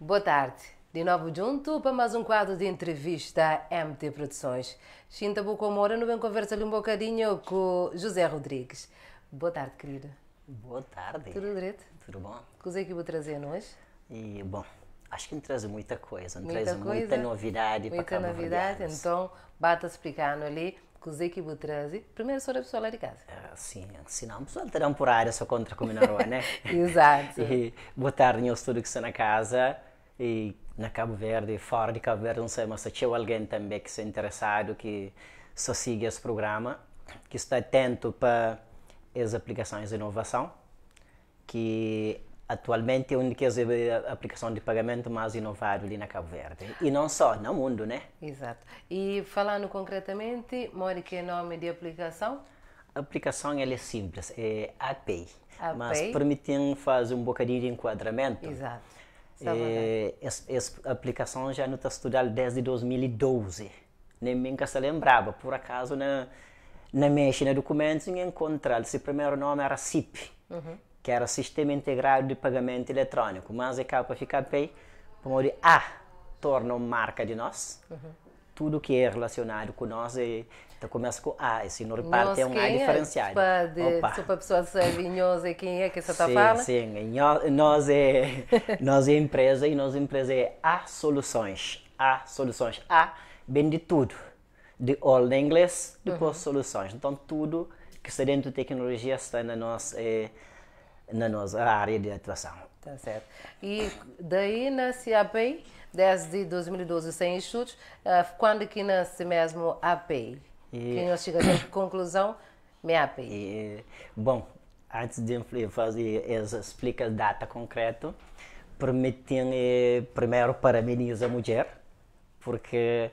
Boa tarde. De novo junto para mais um quadro de entrevista MT Produções. Xinta Bucomora, no bem conversa ali um bocadinho com José Rodrigues. Boa tarde, querido. Boa tarde. Tudo direito? Tudo bom. O que é que vou trazer hoje? E, bom, acho que me traz muita coisa. Me muita traz coisa, muita novidade muita para Muita novidade. Então, bata explicando ali Cozei que vou trazer. Primeiro sou a pessoa lá de casa. Ah, sim, senão a pessoa área só contra combinar né? Exato. e boa tarde, eu estou está na casa e na Cabo Verde, fora de Cabo Verde, não sei, mas se tinha alguém também que se interessado, que só siga esse programa, que está atento para as aplicações de inovação, que atualmente é uma das aplicações de pagamento mais inovada ali na Cabo Verde. E não só, no mundo, né? Exato. E falando concretamente, Mori, que é nome de aplicação? A aplicação ela é simples, é API. API. Mas permitindo fazer um bocadinho de enquadramento. Exato é, essa, é, essa aplicação já não está estudada desde 2012. Nem nunca se lembrava. Por acaso, na, na mexe documentos, documento, encontrei. se primeiro nome era CIP, uhum. que era Sistema Integrado de Pagamento Eletrônico. Mas é para ficar bem, como de A, torna marca de nós. Uhum. Tudo que é relacionado com nós é então começa com A, ah, esse senhor parte é um A é diferenciado. Para de, só para a pessoa saber, é nós é quem é que você está sim, falando? Sim, nós é, nós é empresa e nós é empresa é A Soluções. A Soluções. A vem de tudo, de all em inglês, depois uhum. soluções. Então tudo que está dentro de tecnologia está na nossa, é, na nossa área de atuação. Tá certo. E daí nasce a API, desde 2012 sem estudos, ah, quando que nasce mesmo a API? E... Que não chega a conclusão, me apre. E, bom, antes de fazer essa explica data concreta, permitindo eh, primeiro parabenizar a mulher, porque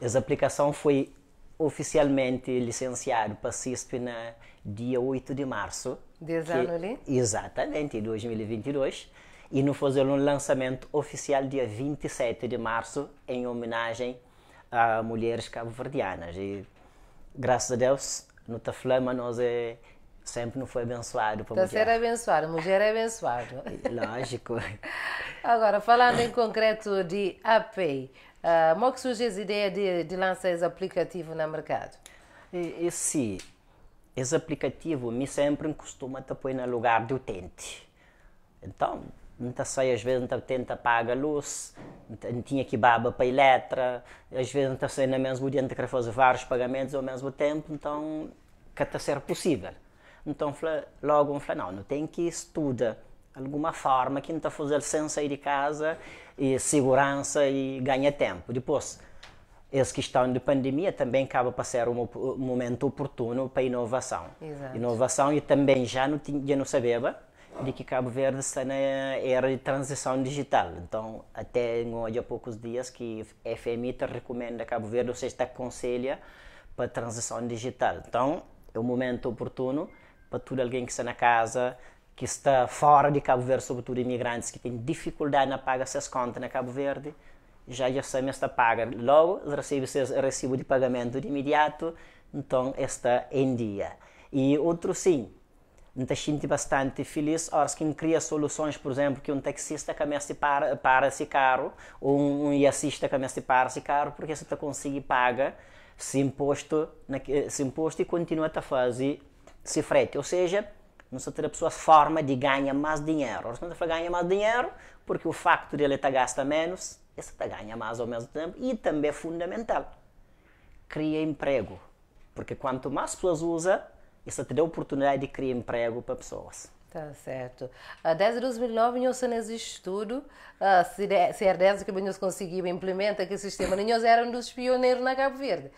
essa aplicação foi oficialmente licenciado para CISP no dia 8 de março. Dez que, anos ali? Exatamente, 2022. E no fazer um lançamento oficial dia 27 de março em homenagem a mulheres cabo-verdianas. E graças a Deus, no Taflama nós é, sempre não foi abençoado para tá mulher. ser abençoado, mulher é abençoado. Lógico. Agora, falando em concreto de API, uh, ah, é que surge a ideia de, de lançar esse aplicativo no mercado? Esse esse aplicativo me sempre costuma te pôr no lugar do utente. Então, está sai às vezes não tenta apagar a luz, não tinha que baba para a eletra, às vezes não está sai na mesmo dia, não quer fazer vários pagamentos ao mesmo tempo, então que está ser possível. Então logo falei, não, não tem que estudar alguma forma que não está fazer sem sair de casa e segurança e ganha tempo. Depois, essa questão de pandemia também acaba para ser um, momento oportuno para inovação. Exato. Inovação e também já não, tinha, já não sabia de que Cabo Verde está na era de transição digital. Então, até hoje há poucos dias que a FMI te recomenda Cabo Verde, ou seja, te aconselha para a transição digital. Então, é um momento oportuno para todo alguém que está na casa, que está fora de Cabo Verde, sobretudo imigrantes que têm dificuldade na pagar suas contas na Cabo Verde, já já sabe esta paga. Logo, recebe seus recibo de pagamento de imediato, então está é em dia. E outro sim, não te sinto bastante feliz horas que cria soluções por exemplo que um taxista comece para para esse carro ou um, um assista comece para esse carro porque você consegue pagar esse imposto esse imposto e continua a fazer esse frete ou seja não se ter a pessoa forma de ganhar mais dinheiro não se não ganha mais dinheiro porque o facto de ele estar gasta menos você ganha mais ao mesmo tempo e também é fundamental cria emprego porque quanto mais pessoas usam isso te dá oportunidade de criar emprego para pessoas. Tá certo. Ah, desde 2009, nós temos estudo, tudo. Ah, se, é desde que nós conseguimos implementar aquele sistema, nós era um dos pioneiros na Cabo Verde.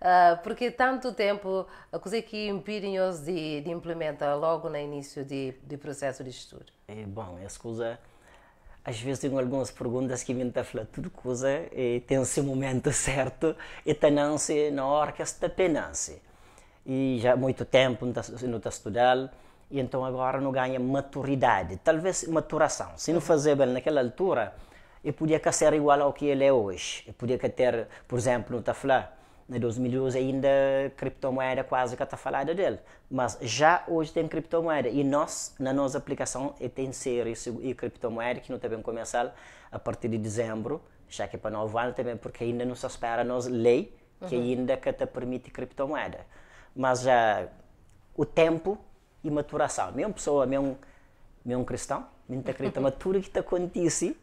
Ah, porque tanto tempo, a coisa que impede-nos de, de implementar logo no início do de, processo de estudo? É, bom, essa coisa, às vezes tenho algumas perguntas que me a falar tudo coisa, e tem o momento certo, e tem na hora que está penance e já há é muito tempo não está, estudando está estudar, e então agora não ganha maturidade, talvez maturação. Se não fazer bem naquela altura, eu podia ser igual ao que ele é hoje. Eu podia ter, por exemplo, no tafla em 2012 ainda criptomoeda quase que está falada dele, mas já hoje tem criptomoeda e nós, na nossa aplicação, tem séries e criptomoeda que não também bem começar a partir de dezembro, já que é para novo ano também, porque ainda não se espera a nossa lei que uhum. ainda que te permite criptomoeda mas já eh, o tempo e maturação. uma pessoa, mesmo, mesmo cristão, não acredita matura que está acontece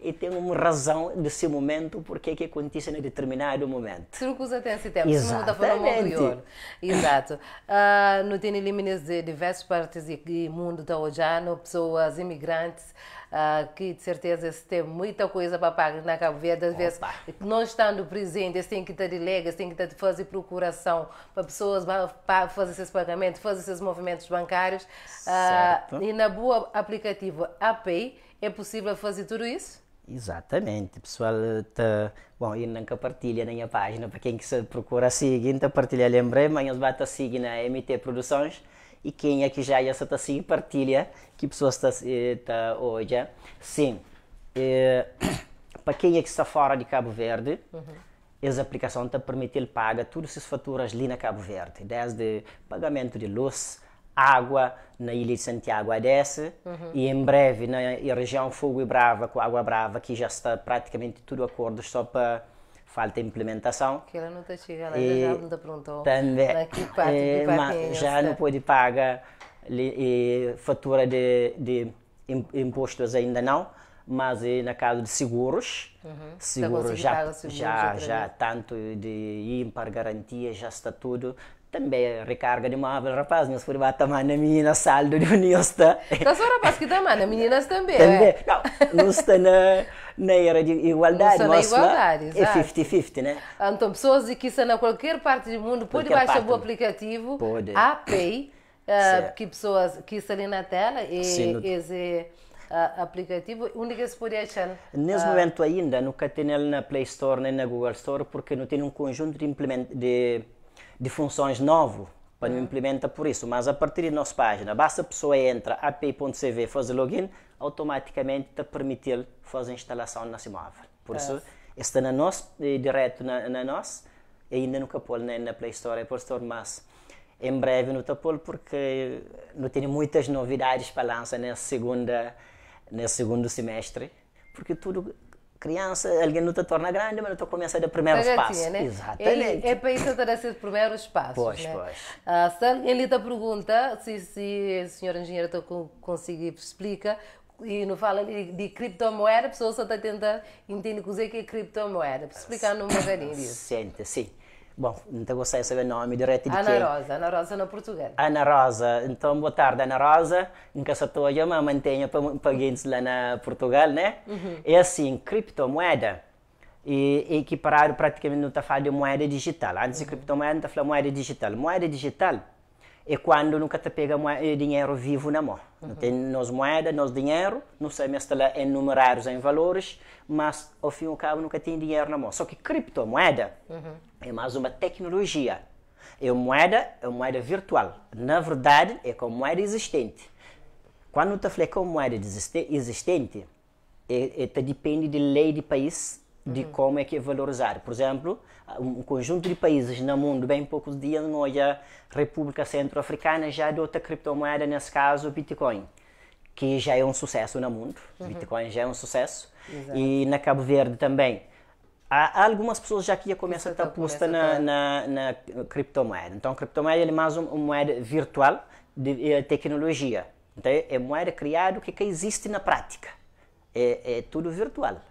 e tem uma razão desse momento porque é que acontece em determinado momento. Circusa tem esse tempo, Exatamente. Exato. Uh, no tem limites de diversas partes do mundo da hoje, pessoas imigrantes uh, que de certeza se tem muita coisa para pagar na Cabo Verde, às Opa. vezes não estando presente, tem que estar de lega, tem que estar fazer procuração para pessoas para fazer esses pagamentos, fazer esses movimentos bancários. Uh, e na boa aplicativo API é possível fazer tudo isso? Exatamente, pessoal. Tá, bom, e nunca partilha nem a página, para quem que procura seguir, então partilha, lembrei, amanhã eles bata a seguir na MT Produções e quem é que já já está assim partilha que pessoas está tá hoje sim é, para quem é que está fora de Cabo Verde uhum. essa aplicação está permitindo pagar todas as faturas ali na Cabo Verde desde pagamento de luz água na Ilha de Santiago Adesse uhum. e em breve na região Fogo e Brava com Água Brava que já está praticamente tudo acordo só para falta implementação. Que ela não está chegando, ela e já me tá perguntou. Também. Aqui parte, eh, e, parte é já não pode pagar e, fatura de, de impostos ainda não, mas eh, na casa de seguros, uhum. Tá seguros já, já, já, já tanto de ímpar, garantia, já está tudo, também recarga de móvel, rapaz, nós fomos bater na menina, saldo de uniosta. Tá só rapaz que também na meninas também, eh? Também, é? não, não está na, na era de igualdade, não é igualdade, é 50-50, né? Então, pessoas que estão na qualquer parte do mundo, pode qualquer baixar o aplicativo, pode. Pay, uh, eh, que pessoas que estão ali na tela, e Sim, esse uh, aplicativo, onde que se pode achar? Nesse uh, ah. momento ainda, nunca tem ele na Play Store nem na Google Store, porque não tem um conjunto de, de de funções novo quando uhum. É. implementa por isso. Mas a partir da nossa página, basta a pessoa entra api.cv, fazer login, automaticamente te permitir fazer a instalação nesse móvel. Por é. isso, está na nós, eh, direto na, na nós, e ainda nunca pôr na, na Play Store, Apple Store, mas em breve no Tapol, porque não tem muitas novidades para lançar nesse, segunda, nesse segundo semestre, porque tudo criança, alguém não te torna grande, mas não te começa a dar primeiro Está é espaço. Assim, né? Exatamente. É, é para isso ter esses primeiros passos. Pois, né? pois. Ah, se alguém lhe te pergunta, se, se a senhora engenheira te conseguir explica, e não fala de, de criptomoeda, a pessoa só está tentando entender o que é criptomoeda. Explicar-nos um ah, bocadinho disso. Sente, sim. Bom, não vou de saber o nome direto de Ana quem? Rosa, Ana Rosa no Portugal. Ana Rosa, então boa tarde Ana Rosa, em casa tua eu, mas mantenho pagantes lá na eh, Portugal, né? Uhum. É assim, criptomoeda e equiparado praticamente não está falando de moeda digital. Antes uhum. de criptomoeda não está falando moeda digital. Moeda digital é quando nunca te pega eh, dinheiro vivo na mão. Uhum. Não tem nos moeda, nos dinheiro, não sei se lá em numerários, em valores, mas ao fim e ao cabo nunca tem dinheiro na mão. Só que criptomoeda... Uhum é mais uma tecnologia. É moeda, é moeda virtual. Na verdade, é como moeda existente. Quando te fala como moeda existente, é, é, depende de lei de país, de uhum. como é que é valorizar. Por exemplo, um conjunto de países no mundo, bem poucos dias, hoje a República Centro-Africana já adota é criptomoeda, nesse caso, Bitcoin que já é um sucesso no mundo. Uhum. Bitcoin já é um sucesso. Exato. E na Cabo Verde também. Há algumas pessoas já que já começam a estar aposta na, na, na, criptomoeda. Então, a criptomoeda é mais uma moeda virtual de eh, tecnologia. Então, é, é moeda criada que, que existe na prática. É, é tudo virtual.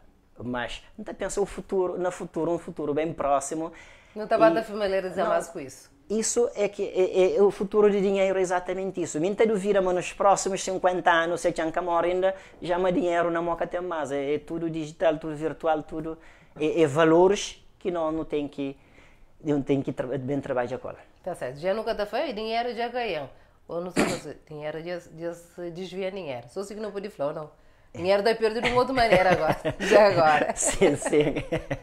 Mas, não está pensando no futuro, no futuro, um futuro bem próximo. Não estava tá a familiarizar mais com isso? Isso é que é, é, é o futuro de dinheiro é exatamente isso. Minta vira, mas nos próximos 50 anos, se a Chanca mora ainda, já mais dinheiro na moca tem mais. É, é tudo digital, tudo virtual, tudo é, é valores que não, não tem que não tem que tra bem trabalhar de acordo. Tá certo. Já nunca tá feio, dinheiro já ganhou. Ou não sei se dinheiro já, já se desvia dinheiro. Só se que não pode falar, não. Dinheiro dá perdido de uma outra maneira agora. já agora. Sim, sim.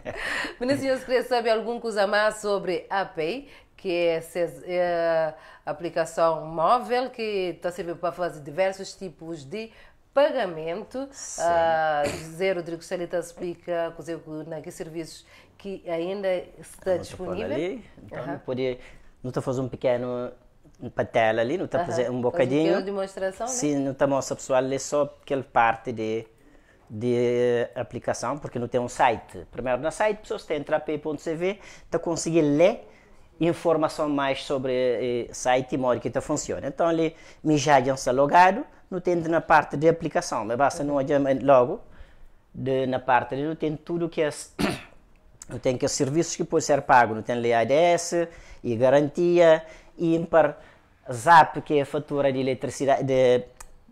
Meninas e senhores, queria saber alguma coisa mais sobre a API, que é, é a aplicação móvel que está servindo para fazer diversos tipos de pagamento. Zé ah, dizer, o Rodrigo Xalita explica, cozer que serviços que ainda está disponível. Ali, então, uhum. podia, não está fazendo um pequeno patela ali, não está uhum. um bocadinho. Faz uma demonstração, né? Sim, né? não está mostra pessoal é só aquela parte de de aplicação, porque não tem um site. Primeiro, no site, pessoas têm entrar p.cv, está conseguir ler informação mais sobre o eh, site e modo que está funciona. Então, ali, me já está logado, não tem na parte de aplicação, mas basta uhum. não logo de, na parte de não tem tudo que é não tem que é serviços que pode ser pago, não tem lei ADS e garantia ímpar, ZAP que é a fatura de eletricidade de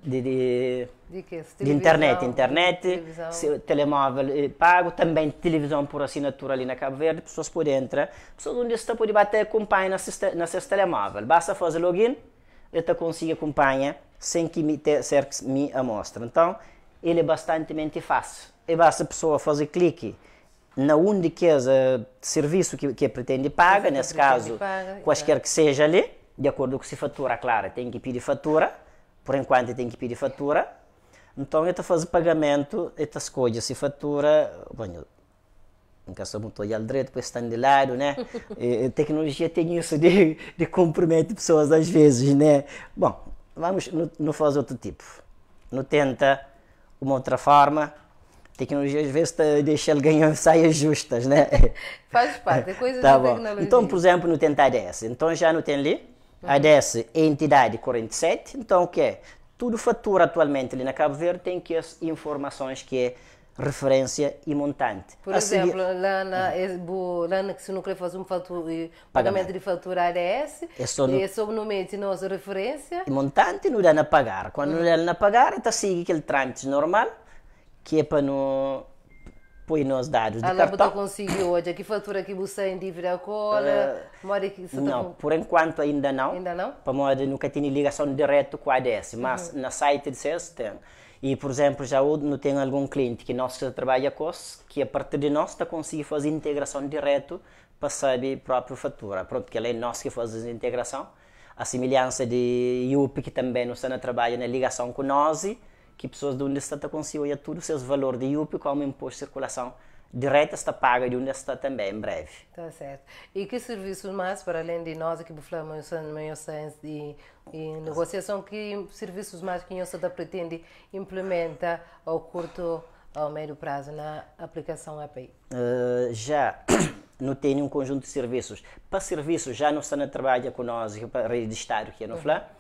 de, de, de, de internet, internet, televisão. Se, telemóvel eh, pago, também televisão por assinatura ali na Cabo Verde, pessoas podem entrar, pessoas onde está pode bater acompanha na seu telemóvel, basta fazer login, eu consigo acompanhar sem que me cerque me a mostra. Então, ele é bastante fácil. E basta a pessoa fazer clique na onde quer o serviço que, que pretende pagar, nesse caso, paga, é. quaisquer é. que seja ali, de acordo com se fatura, claro, tem que pedir fatura, por enquanto tem que pedir fatura. Então, eu faço pagamento, eu escolho se fatura, bom, Nunca sou muito de direito para esse de lado, né? E, tecnologia tem isso de, de comprometer pessoas às vezes, né? Bom, vamos, não, faz outro tipo. Não tenta uma outra forma. Tecnologia às vezes deixa ele ganhar saias justas, né? faz parte, é coisa tá da bom. tecnologia. Então, por exemplo, não tenta ADS. Então já não tem ali. Uhum. ADS é entidade 47. Então o que é? Tudo fatura atualmente ali na Cabo Verde tem que as informações que é referência e montante. Por a exemplo, seguir... lá, na, que lá na, se não quer fazer um fatura, eh, pagamento, pagamento de fatura ADS, é, é, só no... é somente nossa referência. E montante não dá na pagar. Quando uhum. não dá na pagar, está então seguindo aquele trâmite normal, que é para não põe nos dados ah, de cartão. Ah, conseguiu hoje. aqui fatura que você em dívida cola? Uh, que não, tá... por enquanto ainda não. Ainda não? Para moda nunca tinha ligação direto com a ADS, mas uhum. na site de CES tem. E, por exemplo, já não tem algum cliente que nós trabalha com, que a partir de nós está conseguindo fazer integração direto para saber a própria fatura. Pronto, que é nós que fazemos a integração. A semelhança de IUP, que também não está trabalha na ligação com nós, que pessoas de onde está, está conseguindo tudo, seus valores de IUP como imposto de circulação de reta está paga de onde é está também em breve. Tá certo. E que serviços mais, para além de nós aqui buflamos e e negociação, que serviços mais que você pretende implementar ao curto ao médio prazo na aplicação API? Uh, eh, já não tem um conjunto de serviços. Para serviços já não está na trabalha conosco, para registrar o que é no uhum. FLA.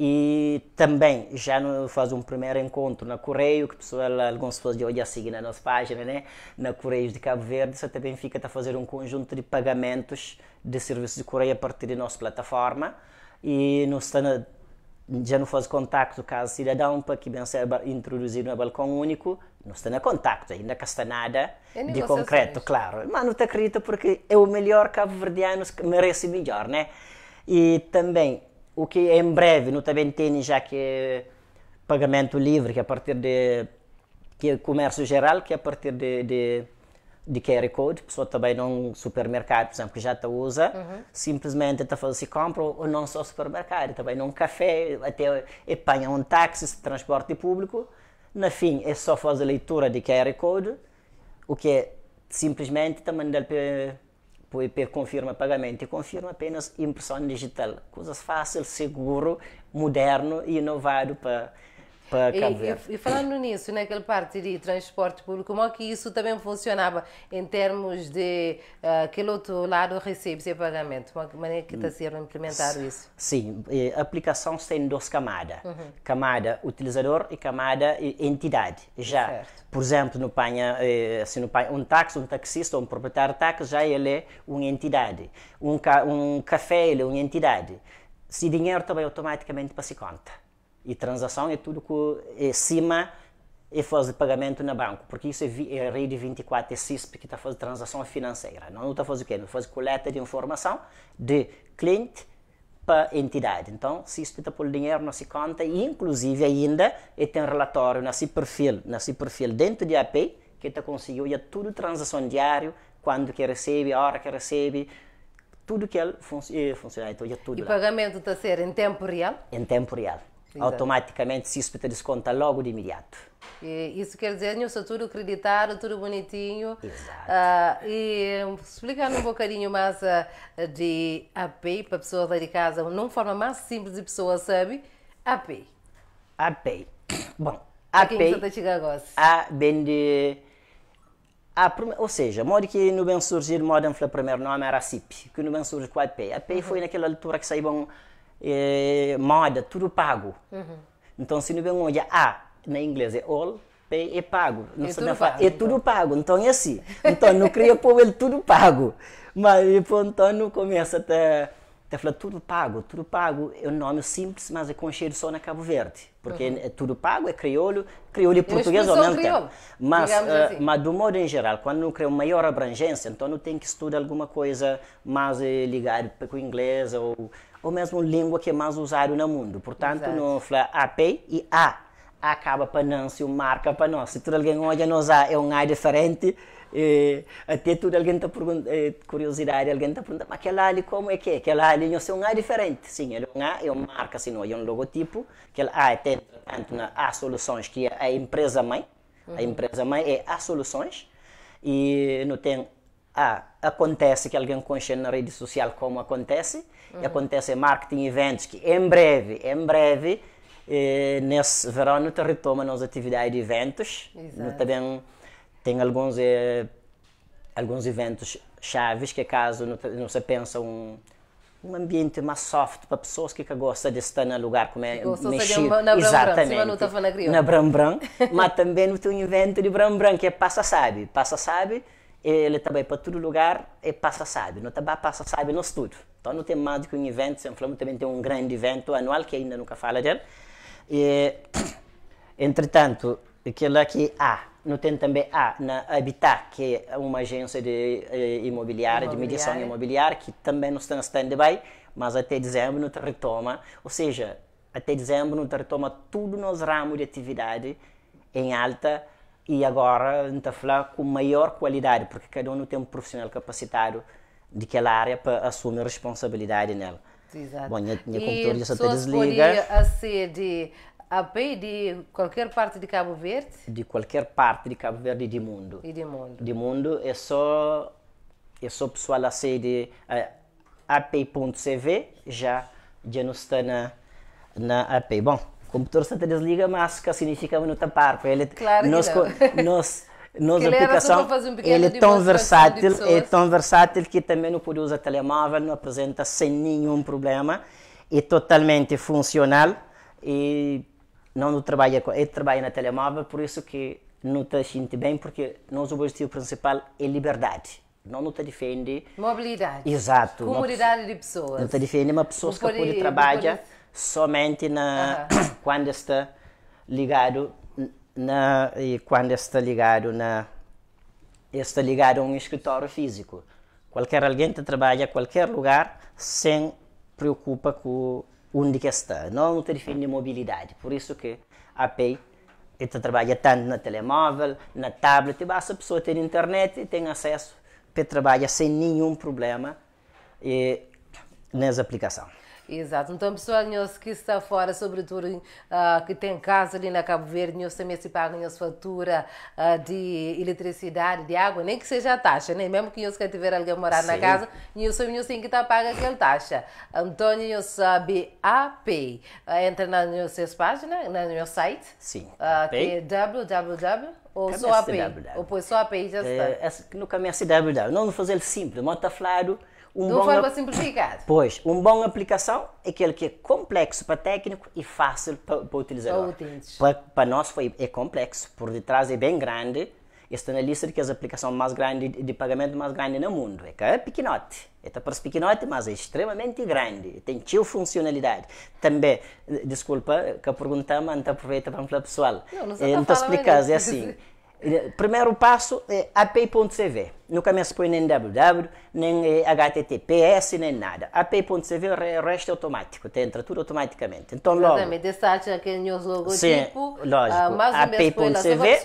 E também, já no, faz um primeiro encontro na Correio, que pessoal, algumas pessoas já seguem seguir na nossa página, né? Na Correios de Cabo Verde, você também fica a fazer um conjunto de pagamentos de serviços de correio a partir da nossa plataforma. E nós já não faz contacto caso cidadão para que bem seja introduzido no balcão único, não está na contacto, ainda que está nada é de concreto, claro. Mas não te acredito porque é o melhor cabo-verdiano merece melhor, né? E também o que é em breve, não também tem já que é pagamento livre, que é a partir de que é comércio geral, que é a partir de, de, de QR Code, pessoa também num supermercado, por exemplo, que já está usa, uhum. simplesmente está fazendo se compra, ou não só supermercado, também num café, até apanha um táxi, transporte público, na fim, é só fazer a leitura de QR Code, o que é simplesmente também para o IP confirma pagamento e confirma apenas impressão digital. Coisas fácil, seguro, moderno e inovado para para Cabo Verde. E, e, falando nisso, naquela parte de transporte público, como é que isso também funcionava em termos de uh, aquele outro lado recebe e pagamento? uma é que, maneira é que está sendo implementado isso? Sim, a eh, aplicação tem duas camadas. Uhum. Camada utilizador e camada eh, entidade. Já, certo. por exemplo, no panha, assim, no panha, um táxi, um taxista, um proprietário de táxi, já ele é uma entidade. Um, ca, um café, ele é uma entidade. Se dinheiro também automaticamente para se conta e transação é tudo que é cima é e o pagamento na banco, porque isso é, é rede 24, é CISP que está fazendo transação financeira. Não está fazendo o quê? Não faz coleta de informação de cliente para entidade. Então, CISP está pondo dinheiro na sua conta e, inclusive, ainda tem relatório na seu perfil, na perfil dentro de AP, que está conseguiu e é tudo transação diário, quando que recebe, a hora que recebe, tudo que ele fun eh, funciona. Então, é tudo e o pagamento está a ser em tempo real? Em tempo real automaticamente se isso te desconta logo de imediato. E isso quer dizer, sou tudo acreditado, tudo bonitinho. Exato. Uh, e hum, explicar um bocadinho mais uh, de API para pessoas lá de casa, numa forma mais simples de pessoa sabe, API. API. Bom, API. A vende. A, ou seja, modo que não bem surgir, modo em primeiro nome era CIP, que não bem surgir com a API. A API uhum. foi naquela altura que saíram. bom é, moda, tudo pago. Uhum. Então, se não vem onde A, ah, na inglês é all, pay é pago. Não é, tudo pago, é então. tudo pago. Então, é assim. Então, não cria povo, ele tudo pago. Mas, tipo, então, não começa até... Até falar, tudo pago, tudo pago é um nome simples, mas é conhecido só na Cabo Verde. Porque uhum. é tudo pago é crioulo, crioulo e português ao mesmo tempo. Mas, uh, assim. mas, do modo em geral, quando não cria uma maior abrangência, então não tem que estudar alguma coisa mais eh, ligada com o inglês ou ou mesmo língua que é mais usada no mundo. Portanto, Exato. não fala AP e A. Acaba para não, se marca para nós. Se tudo alguém olha nos A, é um A diferente. E, eh, até tudo alguém está perguntando, eh, curiosidade, alguém está perguntando, mas aquela ali como é que é? Aquela ali não é um A diferente. Sim, ele é um A, é uma marca, senão é um logotipo. Aquela A tem, na A Soluções, que é a empresa mãe. A uhum. empresa mãe é A Soluções. E não tem ah, acontece que alguém conche na rede social como acontece, uhum. e acontece marketing eventos que em breve, em breve, eh, nesse verão, te retoma nas atividades de eventos. Exato. também tem alguns, eh, alguns eventos chaves que caso não se pensa um um ambiente mais soft para pessoas que, que gostam de estar num lugar como é mexido. Na Bram Exatamente. na Bram Bram. mas também não tem um evento de Bram Bram, que é passa sabe. Passa sabe ele também para todo lugar e é passa sabe não também passa sabe no estudo então não tem mais do que um evento São Flamengo também tem um grande evento anual que ainda nunca fala dele e entretanto aquilo aqui há ah, não tem também a ah, na Habitat que é uma agência de eh, imobiliária, imobiliária de mediação imobiliária que também não está em stand-by mas até dezembro não retoma ou seja até dezembro não retoma tudo nos ramos de atividade em alta e agora está a falar com maior qualidade, porque cada um tem um profissional capacitado daquela área para assumir a responsabilidade nela. Exato. Bom, a minha computadora já desliga. a ser de API de qualquer parte de Cabo Verde? De qualquer parte de Cabo Verde e de mundo. E de mundo. De mundo é só é só pessoal a ser de uh, eh, API.cv já já não está na na API. Bom, computador se te desliga, mas que significa um minuto a par. Ele, claro nós, que não. Nós, nós ele aplicação, um ele é tão versátil, é tão versátil que também não pode usar telemóvel, não apresenta sem nenhum problema, é totalmente funcional e não trabalha, ele trabalha na telemóvel, por isso que não te sente bem, porque nosso objetivo principal é liberdade não não te defende mobilidade exato comunidade de pessoas não te defende uma pessoa que pode trabalhar somente na, quando está ligado na, e quando está ligado na está ligado a um escritório físico. Qualquer alguém que trabalha em qualquer lugar sem preocupa com onde que está, não tem fim de mobilidade. Por isso que a PEI está trabalha tanto na telemóvel, na tablet, e basta a pessoa ter internet e tem acesso para trabalhar sem nenhum problema e, nessa aplicação. Exato. Então, pessoal, nós que está fora, sobretudo uh, que tem casa ali na Cabo Verde, nós também se pagam a fatura uh, de eletricidade, de água, nem que seja a taxa, né? Mesmo que nós que tiver alguém morar na casa, nós nós sim que estar tá paga aquela taxa. António nós sabe a Pay. Uh, entra na nossa página, na nosso site. Sim. Uh, que é www ou só a PI? Ou só a PI já é, está? É, no caminho CWW. Não vou fazer simples, mas está falado um de uma forma simplificada. Pois, uma boa aplicação é aquele que é complexo para técnico e fácil para, para o utilizador. Para, para nós foi, é complexo, por detrás é bem grande. Está na lista de que as aplicações mais grandes de pagamento mais grande no mundo. É que é pequenote. Está é para pequenote, mas é extremamente grande. Tem tio funcionalidade. Também, desculpa que a pergunta, mas aproveita para falar pessoal. Não, não, eh, não estou a é assim. Primeiro passo é ap.cv. Nunca me expõe nem www, nem https, eh, nem nada. ap.cv, o resto é automático, te tá? entra tudo automaticamente. Então, logo. Exatamente, destaca aquele logotipo. Sim, ah, lógico. Uh, mas ap.cv,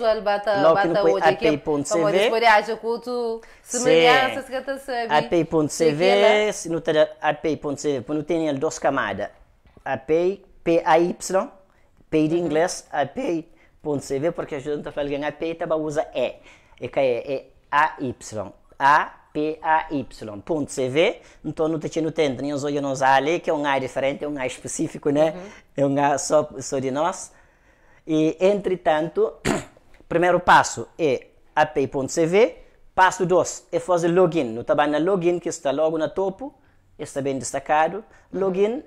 logo que ap.cv. Como é se ap.cv, não tem ap.cv, não tem duas camadas. ap, p-a-y, p de uhum. inglês, ap.cv. .cv porque ajudando a tá ganhar P Itaba usa E. E que é, é, a y A cv então não tem, não tem nenhum olho nos ali, que é um A diferente, é um A específico, né? Uhum. É um A só, só de nós. E, entretanto, primeiro passo é API.cv, passo 2 é fazer login, no na login, que está logo no topo, está bem destacado. Uhum. Login,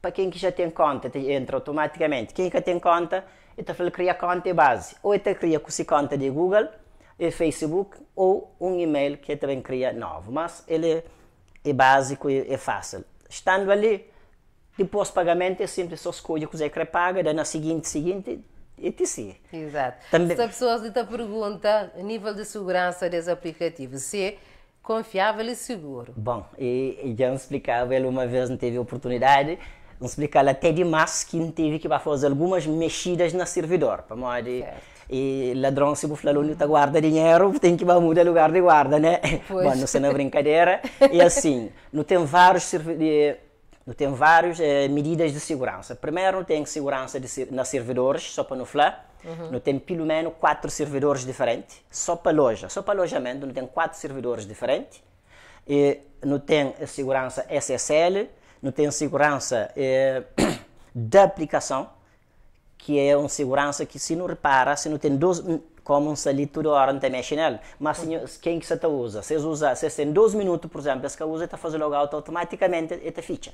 para quem que já tem conta, entra automaticamente. Quem que tem conta, então, ele cria conta base. Ou ita cria com si conta de Google, e Facebook, ou um e-mail que também cria novo. Mas ele é básico e é fácil. Estando ali, depois do pagamento, é simples, só escolhe o que você quer pagar, daí na seguinte, seguinte, e te si. Exato. Também... Se a pessoa lhe pergunta, nível de segurança desse aplicativo, se é confiável e seguro. Bom, e, e já explicava ele uma vez, não teve oportunidade, explicar até demais que teve que fazer algumas mexidas no servidor. Para modo e ladrão se bufla aluno tá guarda dinheiro, tem que mudar lugar de guarda, né? Pois. Bom, não sei na brincadeira. E assim, não tem vários não tem várias eh, medidas de segurança. Primeiro, não tem segurança de, nos servidores, só para no flá. Uhum. Não tem pelo menos quatro servidores diferentes, só para loja. Só para alojamento, não tem quatro servidores diferentes. E não tem segurança SSL, não tem segurança eh, da aplicação, que é uma segurança que se não repara, se não tem dois, hum, como um ali toda hora não tem mexe nele, mas se, quem que você tá usa? se usa, você tem dois minutos, por exemplo, você usa e está fazendo logout automaticamente, e te ficha.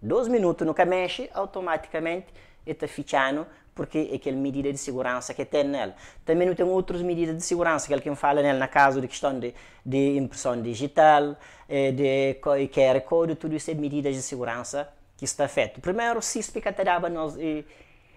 Dois minutos nunca mexe, automaticamente está ficciano porque é aquela medida de segurança que tem nela. Também não tem outras medidas de segurança, que quem fala nela, na caso de questão de, de impressão digital, eh, de QR Code, tudo isso é medidas de segurança que está feito. Primeiro, se explica te dava nós, eh,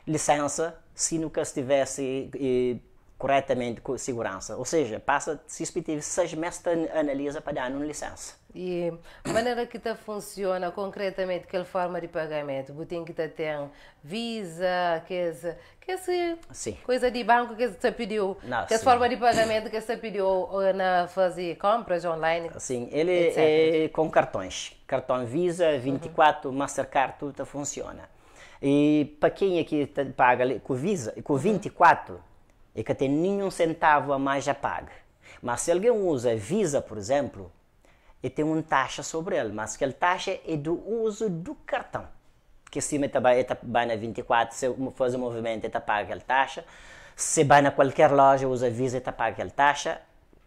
licença se nunca estivesse eh, corretamente com segurança. Ou seja, passa, se isso teve seis meses, analisa para dar uma licença. E a maneira que tá funciona concretamente, que forma de pagamento? Botem que tá tem Visa, que é que é essa sim. coisa de banco que você pediu, Não, que é forma de pagamento que você pediu eh, na fazer compras online? Sim, ele etc. é com cartões. Cartão Visa, 24, uhum. Mastercard, tudo funciona. E para quem aqui paga com Visa, com 24, uhum e é que tem nenhum centavo a mais a pagar. Mas se alguém usa Visa, por exemplo, e tem uma taxa sobre ele, mas aquela taxa é do uso do cartão. Que se você tá, vai na 24, se faz um movimento, você tá paga aquela taxa. Se vai na qualquer loja, usa Visa, você tá paga aquela taxa.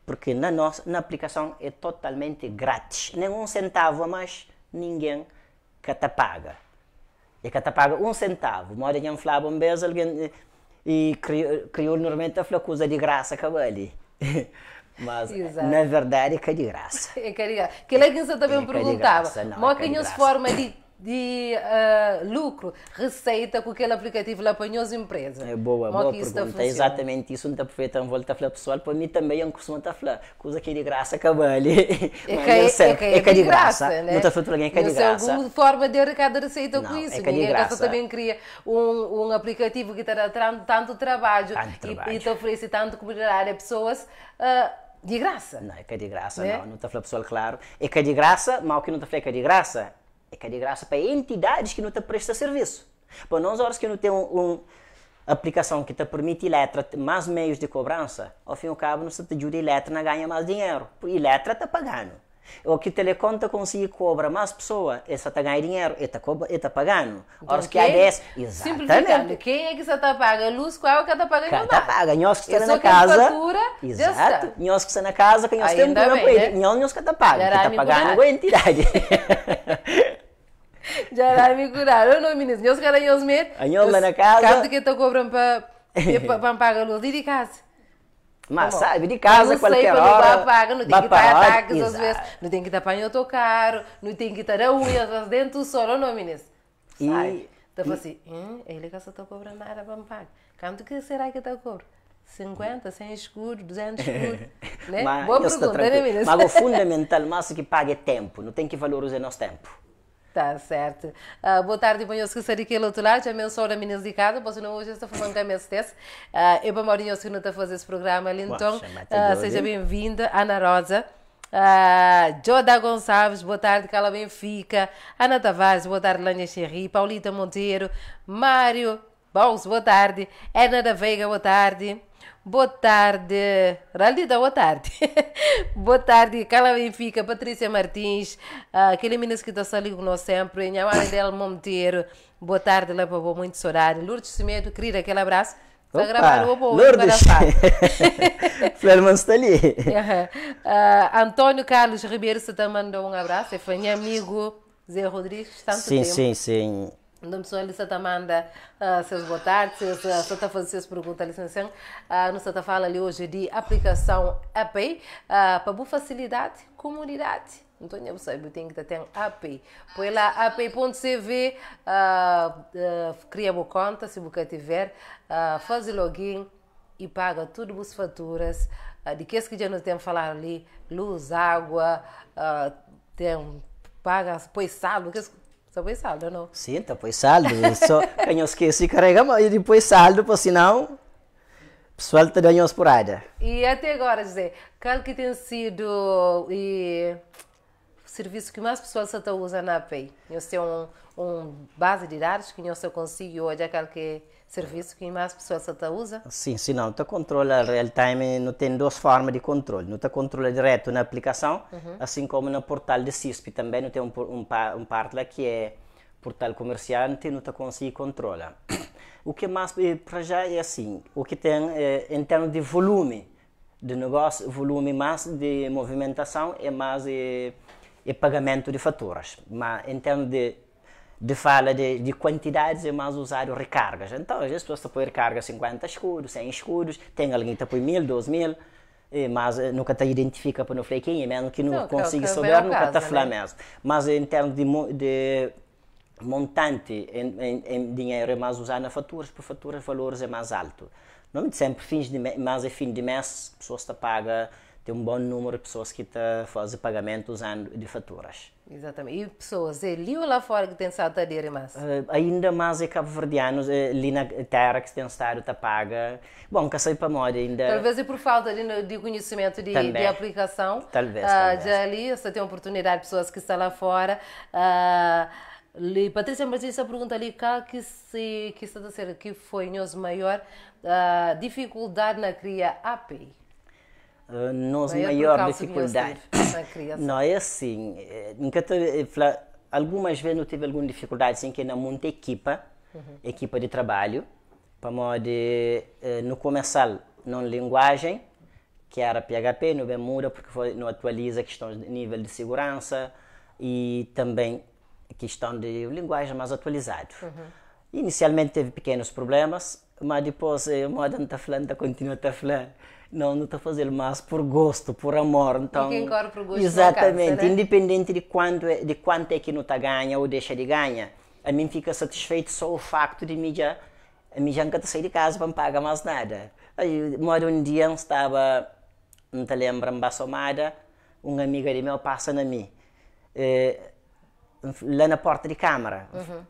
Porque na nossa na aplicação é totalmente grátis. Nenhum centavo a mais, ninguém que te paga. E que te paga um centavo. Uma hora que eu falava um beijo, alguém eh, e criou, normalmente a flacusa de graça com ele. Mas, Exato. na verdade, é que é de graça. É que é de graça. Que é, é, é que você também é me perguntava, mas quem se forma de de uh, lucro, receita com aquele aplicativo lá apanhou as empresas? É boa, Como boa é pergunta. É exatamente isso, não te aproveitam, vou a falar pessoal, para mim também é um curso, não a falar, coisa é de graça, cabalho. É que é, é, que é, é, é de graça, graça né? Não falar para alguém que é de graça. Não alguma forma de arrecadar receita não, com isso. É que Ninguém de graça. também cria um, um aplicativo que está a tanto trabalho, tanto trabalho. e, te oferece tanto comunidade a pessoas... Uh, de graça. Não, é que é de graça, né? não. Não está a falar pessoal, claro. É que é de graça, mal que não está a falar que é de graça. É que é de graça para entidades que não te prestam serviço. Para nós, horas que não tem uma um aplicação que te permite letra mais meios de cobrança, ao fim e ao cabo, não se te ajuda a letra a ganhar mais dinheiro. E letra está pagando. O que teleconta consegue cobrar mais pessoa, essa é está ganhando dinheiro, essa é está é tá pagando. Ora então Horas que há 10, exatamente. Quem é que você está pagando? Luz, qual é que está pagando mais? Está tá pagando, nós que estamos tá na casa. Exato, nós que estamos na casa, que nós temos problema com ele. Nós né? que está pagando, que está pagando com a entidade. era me curar. Eu não, meninas, nós que era nós mesmo. Nós lá na casa. Caso que estou cobrando para pagar luz, de casa. Tá mas sabe, de casa, não qualquer sei, hora. Não, paga, não tem que estar ataques às vezes, não tem que estar apanhando o teu carro, não tem que estar a unhas dentro do solo não, meninas. Sabe? Então, e... assim, hum, ele que só está cobrando nada para me pagar. Quanto que será que está cobrar 50, 100 escudos, 200 escudos. né? Mas, Boa pergunta, né, Mas o fundamental mas que paga é tempo. Não tem que valorizar nosso tempo tá certo. Uh, boa tarde, banhoso que é aquele outro lado, já mensou a de casa, posso não hoje estou falando com a MSTS. Uh, ah, eu, para Maurinho, que não está a fazer esse programa ali, então, uh, seja bem-vinda, Ana Rosa. Uh, Joda Gonçalves, boa tarde, Cala Benfica. Ana Tavares, boa tarde, Lânia Xerri. Paulita Monteiro, Mário Bons, boa tarde. Ana da Veiga, boa tarde. Boa tarde, Raldita, boa tarde. boa tarde, Cala Benfica, Patrícia Martins, ah, aquele menino que está ali conosco sempre, em Del Monteiro. Boa tarde, lá para o muito sorário. Lourdes Cimedo, querida, aquele abraço. para gravar o bom Lourdes. Flerman está ali. Ah, António Carlos Ribeiro, você também mandou um abraço. É foi meu amigo. Zé Rodrigues, tanto sim, tempo. Sim, sim, sim. Dom pessoal, ali está manda uh, ah, seus boa tarde, tá seus, uh, Santa suas perguntas, licença. Uh, no Santa fala ali hoje de aplicação API uh, ah, para boa facilidade, comunidade. Então, eu sabe, tem que ter API. Põe lá api.cv, uh, uh, cria uma conta, se você tiver, uh, faz login e paga tudo as faturas. Uh, de que é que já não tem falar ali, luz, água, tem, paga, põe sal, que põe saldo, não? Sim, põe saldo. Só que eu esqueci carregamos e depois saldo, porque senão suelta da por aí. E até agora, José, qual que tem sido e, o serviço que mais pessoas estão usando na API? Eu sei um, um base de dados que eu consigo hoje, aquele que serviço que mais pessoas até usa? Sim, sim, não. Tu controla real-time, não tem duas formas de controle. Não tu controla direto na aplicação, uhum. assim como no portal de CISP também, não tem um, um, um parte lá que é portal comerciante, não tu consegue controlar. O que mais, eh, para já, é assim, o que tem é, em termos de volume de negócio, volume mais de movimentação é mais é, é pagamento de faturas. Mas em termos de de fala de, de quantidades é mais usado recargas. Então, às vezes, pessoas põem recarga 50 escudos, 100 escudos, tem alguém que põe mil, 12 mil, mas nunca te identifica para o falei mesmo que não, não consiga saber, nunca está falando mesmo. Mas em termos de, de montante em, em, em, dinheiro é mais usado na faturas, por faturas valores é mais alto. Normalmente sempre fins de mês, mais é fim de mês, pessoas te paga tem um bom número de pessoas que tá fazem pagamento usando de faturas. Exatamente. E pessoas, ali é ou lá fora que tem estado a aderir mais? Uh, eh, ainda mais em cabo Verdeanos, eh, ali na terra que tem estado a paga. Bom, que sei para moda ainda. Talvez é por falta de, de conhecimento de, de, aplicação. Talvez, uh, talvez. Já ali, você tem oportunidade, de pessoas que estão lá fora. Uh, Li, Patrícia essa pergunta ali cá que se que está a ser que foi nosso maior uh, dificuldade na cria API uh, eh, nos maior, maior dificuldade. Não é assim. Eh, nunca teve, eh, algumas vezes eu tive alguma dificuldade, assim, que não monte equipa, uhum. equipa de trabalho, para modo no começar não linguagem, que era PHP, não bem muda porque foi, não atualiza questões de nível de segurança e também questão de linguagem mais atualizado. Uhum. Inicialmente teve pequenos problemas, mas depois moda tafla, não continua tafla. Não, não estou fazendo mais por gosto, por amor. Então, Fica por gosto exatamente, né? Eh. independente de quanto, é, de quanto é que não está ganha ou deixa de ganhar, a mim fica satisfeito só o facto de me já, me já nunca sair de casa para não pagar mais nada. Aí, moro um dia, eu estava, não te lembro, em Bassomada, uma amiga de meu passa na mim, eh, lá na porta de câmara. Uhum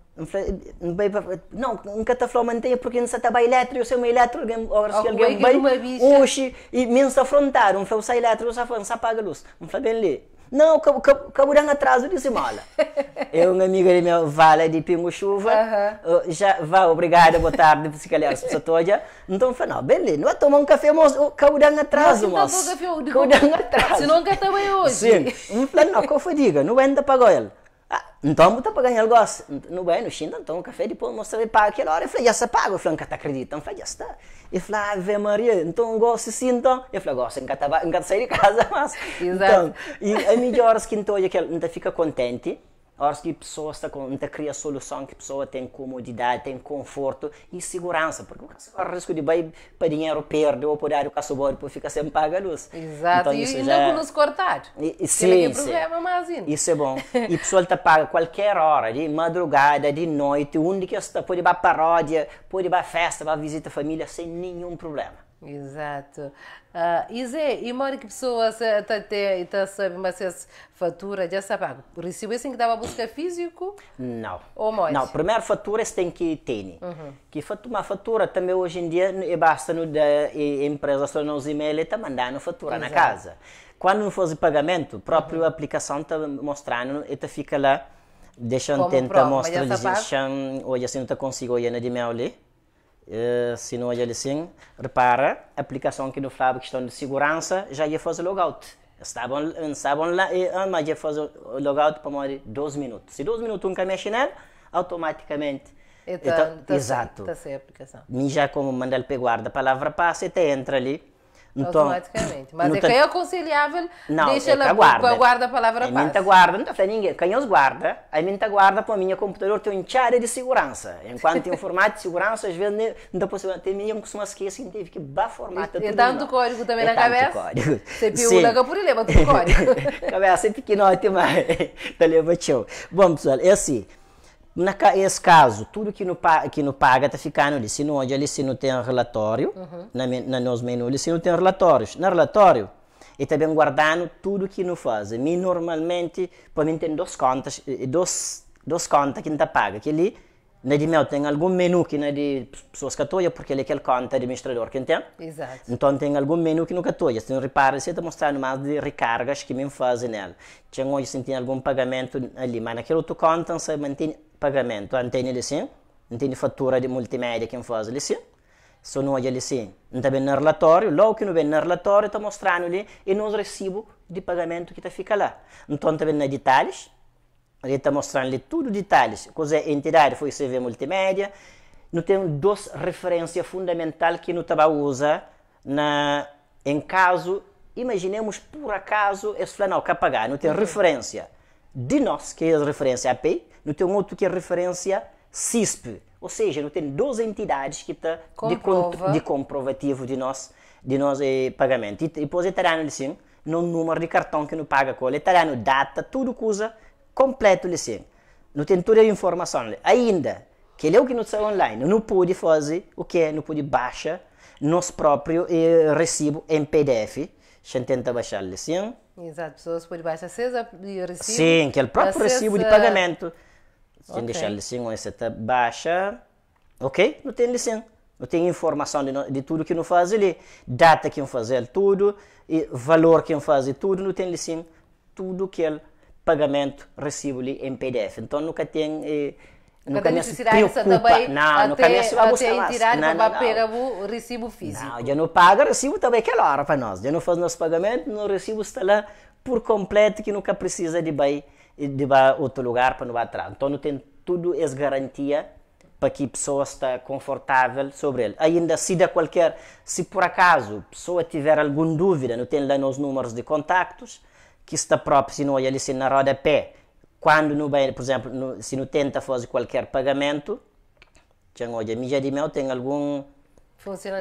não, um catafloma mantém porque não se trabalha elétrico, eu é uma eletro, agora se alguém vai, hoje, e menos afrontar, um falou sai eletro, eu se apaga a luz, um falou bem ali. Não, caburão atraso disse mala. Eu, uma amiga de meu vale de pingo-chuva, uh -huh. já vá, obrigada, boa tarde, se calhar, se toda. Então, falei, não, ali, não é tomar um café, moço, caburão atraso, moço. Caburão atraso. Se não, também hoje. Sim, não falou não, que foi diga, não ainda pagou ele. Não tomo tá pagando negócio. No bem, no China, não tomo café. Depois ele para aquela hora. Eu falei, já se paga. Eu falei, nunca tá acredita. Então, eu falei, já está. Eu falei, ah, Ave Maria, então gosto assim, então. Eu falei, gosto, nunca, tava, sair de casa, mas. Exato. Então, e a melhor horas que então, é que ele ainda fica contente horas que a pessoa está com, está cria solução que a pessoa tem comodidade, tem conforto e segurança, porque o risco de vai para dinheiro perde ou por o caso bora depois fica sem paga a luz. Exato. Então, e, isso e já... não é- nos cortar. E, e, é sim, é problema, mas ainda. Isso é bom. e a pessoa está paga qualquer hora, de madrugada, de noite, onde que está, pode ir para paródia, pode ir para festa, para visitar à família sem nenhum problema. Exato. Uh, zé e mora que pessoa está sabe uma fatura já sabe ah, recebeu assim que dava busca físico? Não. Ou mais? Não, primeiro fatura você tem que ter. Uhum. Que fatura, uma fatura também hoje em dia é basta no da empresa só nos e-mail está mandando fatura Exato. na casa. Quando não o pagamento, a própria uhum. aplicação está mostrando e tá fica lá deixando tentar mostrar deixando hoje assim não tá consigo olhar na né, de-mail ali. Uh, se não olhar assim, repara, a aplicação aqui do Flávio, questão de segurança, já ia fazer logout. Estavam, estavam lá eh, ah, mas ia fazer logout para morrer 12 minutos. Se 12 minutos nunca mexe nele, automaticamente. Então, então, tá exato. Está sem aplicação. Já como mandar para guarda, a palavra passa e até entra ali então, Automaticamente. Mas é tá... é conciliável, não, deixa é ela guarda. com a guarda-palavra passa. Minha guarda, não está ninguém. Quem os guarda, a minha guarda para o meu computador tem um área de segurança. Enquanto tem um formato de segurança, às vezes não dá possibilidade. Tem minha que costuma esquecer, teve que bar formato. E, tanto código também é na cabeça? código. Você piu na capurelha, mas tudo código. cabeça é pequena, tem mais. Tá levando Bom, pessoal, é assim. Nesse caso, tudo que no, que no paga está ficando ali. Se não olha ali, se não tem relatório, uhum. na, na nos menu ali, se não tem relatórios. No relatório, e também guardando tudo que não faz. Me normalmente, para mim, tem duas contas, dois, duas contas que não tá paga. Que ali, na de meu, tem algum menu que não é de pessoas católicas, porque ele é aquele conta administrador que tem. Exato. Então, tem algum menu que não católica. Se não repara, você está mostrando mais de recargas que me fazem nela. Tinha hoje, se tem algum pagamento ali, mas naquele outro conta, você mantém pagamento antene sim antene fatura de multimédia quem faz sim. só não olha sim, não tem no relatório logo que não vem no relatório está mostrando ali e não recibo de pagamento que fica lá então não tem detalhes ele está mostrando ali tudo detalhes coisa é entidade foi CV multimédia não tem duas referências fundamental que não estava usa na em caso imaginemos por acaso esse flanal quer pagar não tem referência de nós, que é a referência AP, não tem outro que é a referência CISP. Ou seja, não tem duas entidades que está de, de, comprovativo de nós, de nós eh, pagamento. E, e depois italiano terá assim, no número de cartão que não paga com ele, terá data, tudo coisa completo assim. Não tem toda a informação. Ainda, que ele é o que não está online, não pode fazer o que é, não pode baixar nosso próprio eh, recibo em PDF. A gente tenta baixar assim. Exato, pessoas por baixo acesa e o recibo. Sim, que é o próprio acesa... recibo de pagamento. Tem okay. deixar licença assim, essa tá baixa, ok? Não tem licença. Não tem informação de, de tudo que não faz ali. Data que não faz ele tudo, e valor que não faz tudo, não tem licença. Assim. Tudo que é pagamento, recibo ali em PDF. Então nunca tem... Eh, Nunca Cada me preocupa. também não, nunca me assusta. tirar não, para pegar o recibo físico. Não, já não paga recibo também que é hora para nós. Já não faz nosso pagamento, o recibo está lá por completo que nunca precisa de ir de ba outro lugar para não atrás. Então não tem tudo essa garantia para que a pessoa está confortável sobre ele. Ainda se dá qualquer, se por acaso a pessoa tiver alguma dúvida, não tem lá nos números de contactos, que está próprio, se não, ele se na roda pé quando no bem, por exemplo, no, se não tenta fazer qualquer pagamento, tinha hoje, mídia de mel tem algum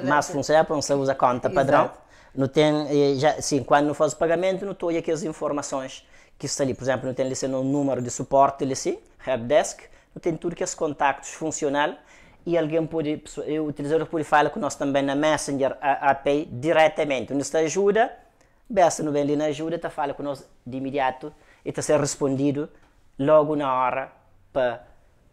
mas funciona para não se usa conta padrão. Exato. Não tem, já, eh, sim, quando não faz o pagamento, não estou aquelas informações que está ali. Por exemplo, não tem ali o número de suporte, ali, sim, helpdesk, não tem tudo que os contactos funcional e alguém pode, o utilizador pode falar com nós também na Messenger API diretamente. Nos ajuda, basta não vem ali na ajuda, está fala com nós de imediato e está ser respondido logo na hora para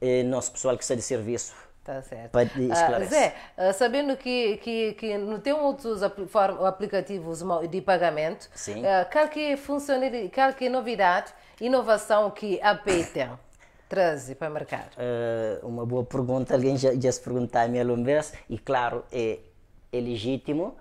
o eh, nosso pessoal que está de serviço. Tá certo. Para ah, esclarecer. Uh, Zé, uh, sabendo que, que, que não tem outros aplicativos de pagamento, Sim. Uh, qual que funcionalidade, qual que novidade, inovação que a Pay tem? traze para marcar? Uh, uma boa pergunta, alguém já, já se perguntou a minha vez, e claro, é, é legítimo,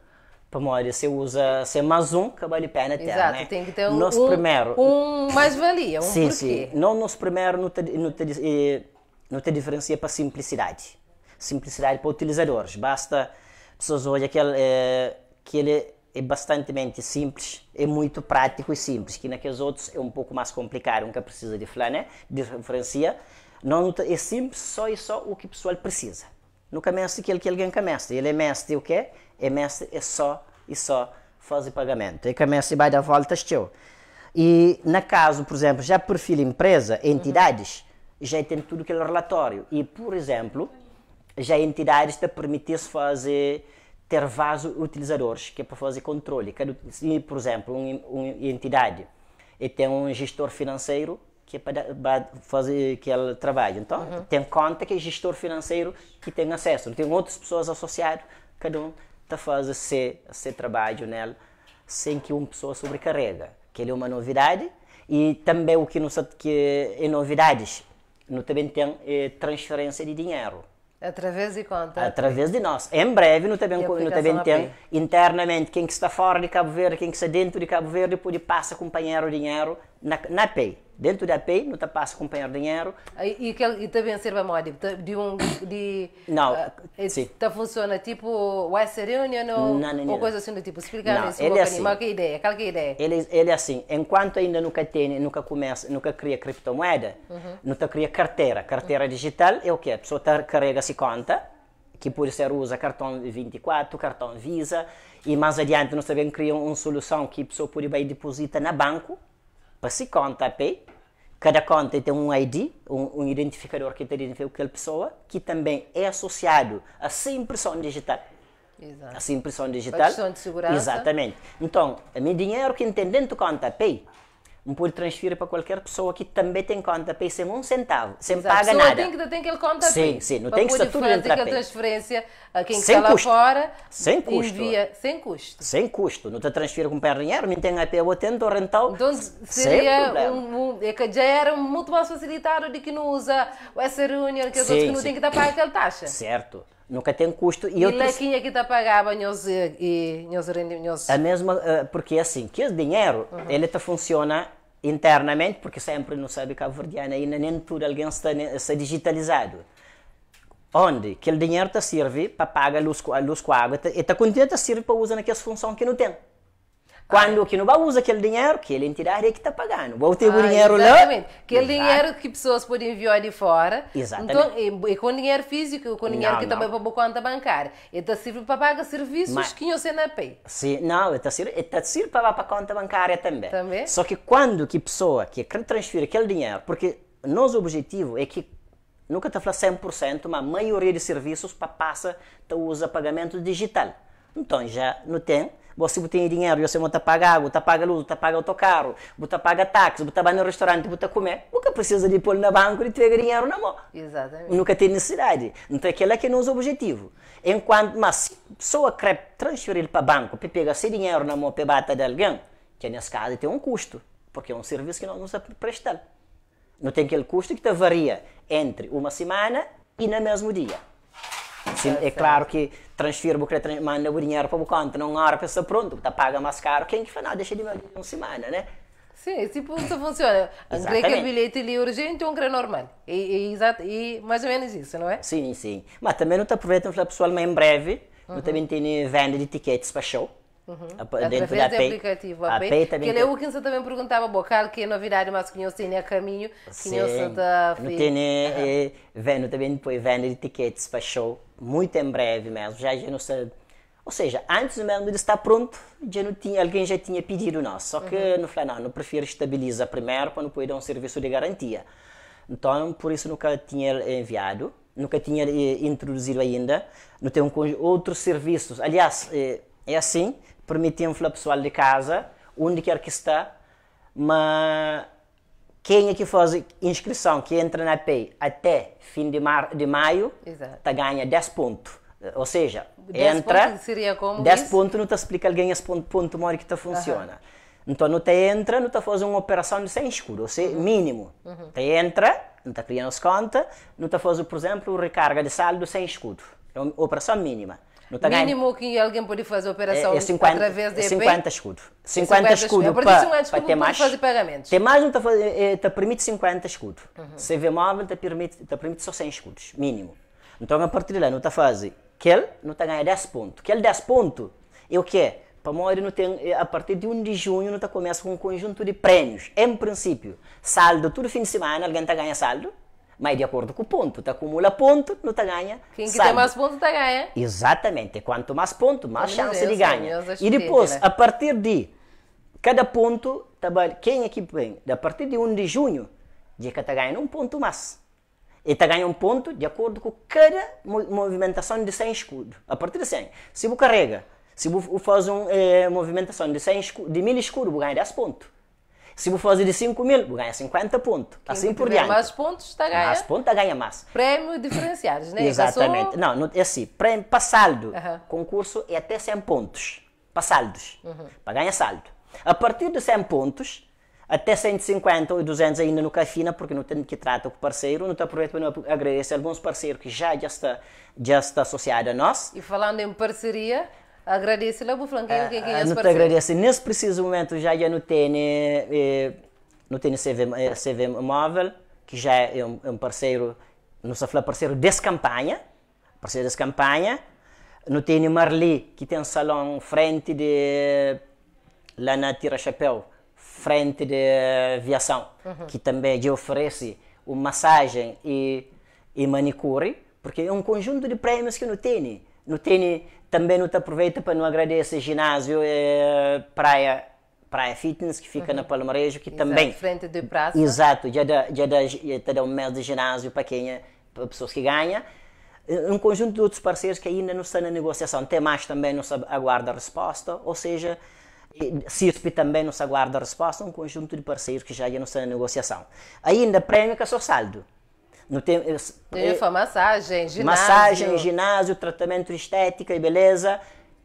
Pomodori, tipo, você usa, você mais um trabalho pé na terra, Exato, né? tem que ter um, nos um, primeiro, um mais-valia, um Sim, porquê. sim, não nos primeiro não te, não te, eh, não te diferencia para simplicidade. Simplicidade para utilizadores, basta, pessoas olham eh, que ele, é, que ele é bastante simples, é muito prático e simples, que naqueles outros é um pouco mais complicado, nunca precisa de flan né? Diferencia, não é simples só e só o que o pessoal precisa. Nunca mestre que ele que alguém que mestre, ele é mestre o quê? É MS é só e só fazer pagamento. É que a MS vai dar voltas teu. E na caso, por exemplo, já perfil empresa, uhum. entidades, uhum. já tem tudo aquele relatório. E, por exemplo, já entidades te permitem fazer ter vaso utilizadores, que é para fazer controle. E por exemplo, uma um entidade e tem um gestor financeiro que é para fazer que ela Então, uhum. tem conta que é gestor financeiro que tem acesso. Tem outras pessoas associadas, cada um está a fazer seu, trabalho nela sem que uma pessoa sobrecarrega. Que ele é uma novidade e também o que não sabe que é novidades, não também tem é transferência de dinheiro. Através de conta? Através de nós. Em breve, não também, não também tem internamente quem que está fora de Cabo Verde, quem que está dentro de Cabo Verde, pode passar acompanhar o dinheiro na, na PEI dentro da PEI, não te passa acompanhar dinheiro. E, e, e também serve módico, de um, de... Não, uh, sim. Tá funciona tipo o Union ou, não, não, não, ou coisa assim do tipo, explicar não, isso, ele é assim, que ideia, qual que é a ideia? Ele, ele é assim, enquanto ainda nunca tem, nunca começa, nunca cria criptomoeda, uhum. não está cria carteira, carteira digital é o que? A pessoa carrega-se conta, que por ser usa cartão 24, cartão Visa, e mais adiante nós também criamos uma solução que a pessoa pode depositar na banco, para se conta pé, cada conta tem um ID, um, um identificador que tem identifica aquela pessoa, que também é associado a essa impressão digital. Exato. A impressão digital. A de segurança. Exatamente. Então, o meu dinheiro que tem dentro do conta pay um pode transferir para qualquer pessoa que também tem conta para sem um centavo, sem Exato. paga nada. tem que tem aquele conta Sim, sim, não tem que estar tudo dentro da transferência a quem sem está custo. lá fora. Sem custo. Envia, sem custo. Sem custo. Não te transfira com pé dinheiro, nem tem até o tento rental. Então seria um, um, é que já era muito mais facilitado de que não usa o S reunião que os outros que não têm tem que estar para aquela taxa. Certo. Nunca tem custo. E, e outros... laquinha que te pagavam os, e, os rendimentos? A mesma, eh, porque é assim, que o dinheiro, uhum. ele te funciona internamente, porque sempre não sabe Cabo Verdeano, ainda nem tudo alguém está, está é digitalizado. Onde que o dinheiro te serve para pagar a luz, a luz com a água, e te continua a servir para usar naquela função que não tem. Quando que não vai usar aquele dinheiro, aquela entidade é que está pagando. Vou ter ah, o dinheiro exatamente. lá. Exatamente. Aquele Exato. dinheiro que pessoas podem enviar de fora. Então, exatamente. Então, e, e com dinheiro físico, com dinheiro não, que também também para a conta bancária. está serve para pagar serviços Mas, que você não paga. Sim, não, está serve tá para a conta bancária também. Também. Só que quando que pessoa que transfere aquele dinheiro, porque nosso objetivo é que nunca está falando 100%, mas a maioria de serviços para passa tá usa pagamento digital. Então já não tem você tem dinheiro e você não está pagando, água, está pagando luz, está pagando autocarro, está pagando táxi, está pagando no restaurante, está comer. Nunca precisa de pôr no banco e ter dinheiro na mão. Exatamente. Nunca tem necessidade. Então, aquele é que é nosso objetivo. Enquanto, mas se a pessoa quer transferir para o banco para pegar esse dinheiro na mão para bater de alguém, que nesse caso tem um custo, porque é um serviço que nós não sabemos prestar. Não tem aquele custo que te varia entre uma semana e no mesmo dia. Sim, tá é claro que transfiro o manda o dinheiro para o canto, não hora a pessoa pronto, tá paga mais caro, quem que fala, deixa de uma semana, né? Sim, tipo, isso funciona. Crê que é bilhete ali urgente ou um grande normal. E, exato, e, mais ou menos isso, não é? Sim, sim. Mas também não te aproveitam para pessoal, mas em breve, uhum. também tem venda de tickets para show. Uhum. Eh, Através dentro da de aplicativo a, a Pay, também que é o que você também perguntava bocal que é novidade mas que tem a caminho que Sim. da não tem uhum. também depois venda de tickets para show muito em breve mesmo, já, já não sei. Ou seja, antes mesmo de estar pronto, já não tinha, alguém já tinha pedido nós. Só que uhum. não falei, não, não prefiro estabilizar primeiro para não poder dar um serviço de garantia. Então, por isso nunca tinha enviado, nunca tinha eh, introduzido ainda. Não tem um, outros serviços. Aliás, eh, é assim, permitimos para o pessoal de casa, onde quer que está, mas quem é que faz inscrição, que entra na API até fim de, mar, de maio, tá ganha 10 pontos. Ou seja, 10 entra. Pontos seria como 10 pontos não te explica alguém esse ponto, ponto mora que tá funciona. Uhum. Então não te entra, não te faz uma operação de sem escudos, ou seja, uhum. mínimo. Uhum. Te entra, não te cria as contas, não te faz, por exemplo, recarga de saldo sem escudo. É uma operação mínima. No Tagaim, mínimo que alguém pode fazer a operação é, é 50, através de 50 é escudo. 50, é 50 escudo, escudo para, para, é ter mais. fazer pagamentos. Ter mais não te, tá é, te permite 50 escudo. Uhum. CV móvel te permite, te permite só 100 escudos, mínimo. Então a partir de lá não está fazer que ele não está ganhando 10 pontos. Que ele 10 pontos é o quê? Para Mori tem, a partir de 1 de junho não está começa com um conjunto de prêmios. Em princípio, saldo todo fim de semana, alguém está ganhando saldo mas de acordo com o ponto. Tu acumula ponto, não te ganha. Quem que tem mais ponto, tu ganha. Exatamente. Quanto mais ponto, mais Meu chance Deus, de ganhar. E depois, a partir de cada ponto, quem é que vem? A partir de 1 de junho, que tu ganha um ponto mais. E tu ganha um ponto de acordo com cada movimentação de 100 escudo. A partir de 100. Se você carrega, se você faz uma eh, movimentação de, 100 escudo, de 1000 escudo, você ganha 10 pontos. Se vou fazer de 5 mil, vou ganhar 50 pontos. Quem assim por diante. Mais pontos está a ganhar. Mais pontos está a ganhar mais. Prémio diferenciados, né? Exatamente. Não, não, é assim. Prémio para saldo. Concurso é até 100 pontos. Para saldos. Uhum. Para ganhar saldo. A partir de 100 pontos, até 150 ou 200 ainda no Cafina, porque não tem que tratar com o parceiro, não te aproveito para agradecer alguns parceiros que já, já, está, já está associados a nós. E falando em parceria... Agradece lá o flanqueio que, que é, ah, é ah, Não te agradece. Nesse preciso momento já já não tenho, não eh, tenho CV, eh, CV móvel, que já é um, é um parceiro, não só falar parceiro dessa campanha, parceiro dessa campanha. Não tenho Marli, que tem um salão frente de, lá na Tira Chapéu, frente de aviação, uhum. que também já oferece uma massagem e, e manicure, porque é um conjunto de prêmios que não tem. Não tem também não te aproveita para não agradecer ginásio, eh, praia, praia fitness que fica uhum. na Palmarejo, que Exato, também... frente do praça. Exato, já dá, já dá, já dá um mês de ginásio para quem é, para pessoas que ganham. Eh, um conjunto de outros parceiros que ainda não estão na negociação, até mais também não aguarda a resposta, ou seja, eh, CIRP também não se aguarda a resposta, um conjunto de parceiros que já, não estão na negociação. Ainda prêmio que é só saldo no tem, eu, foi massagem, ginásio. Massagem, ginásio, tratamento estético e beleza,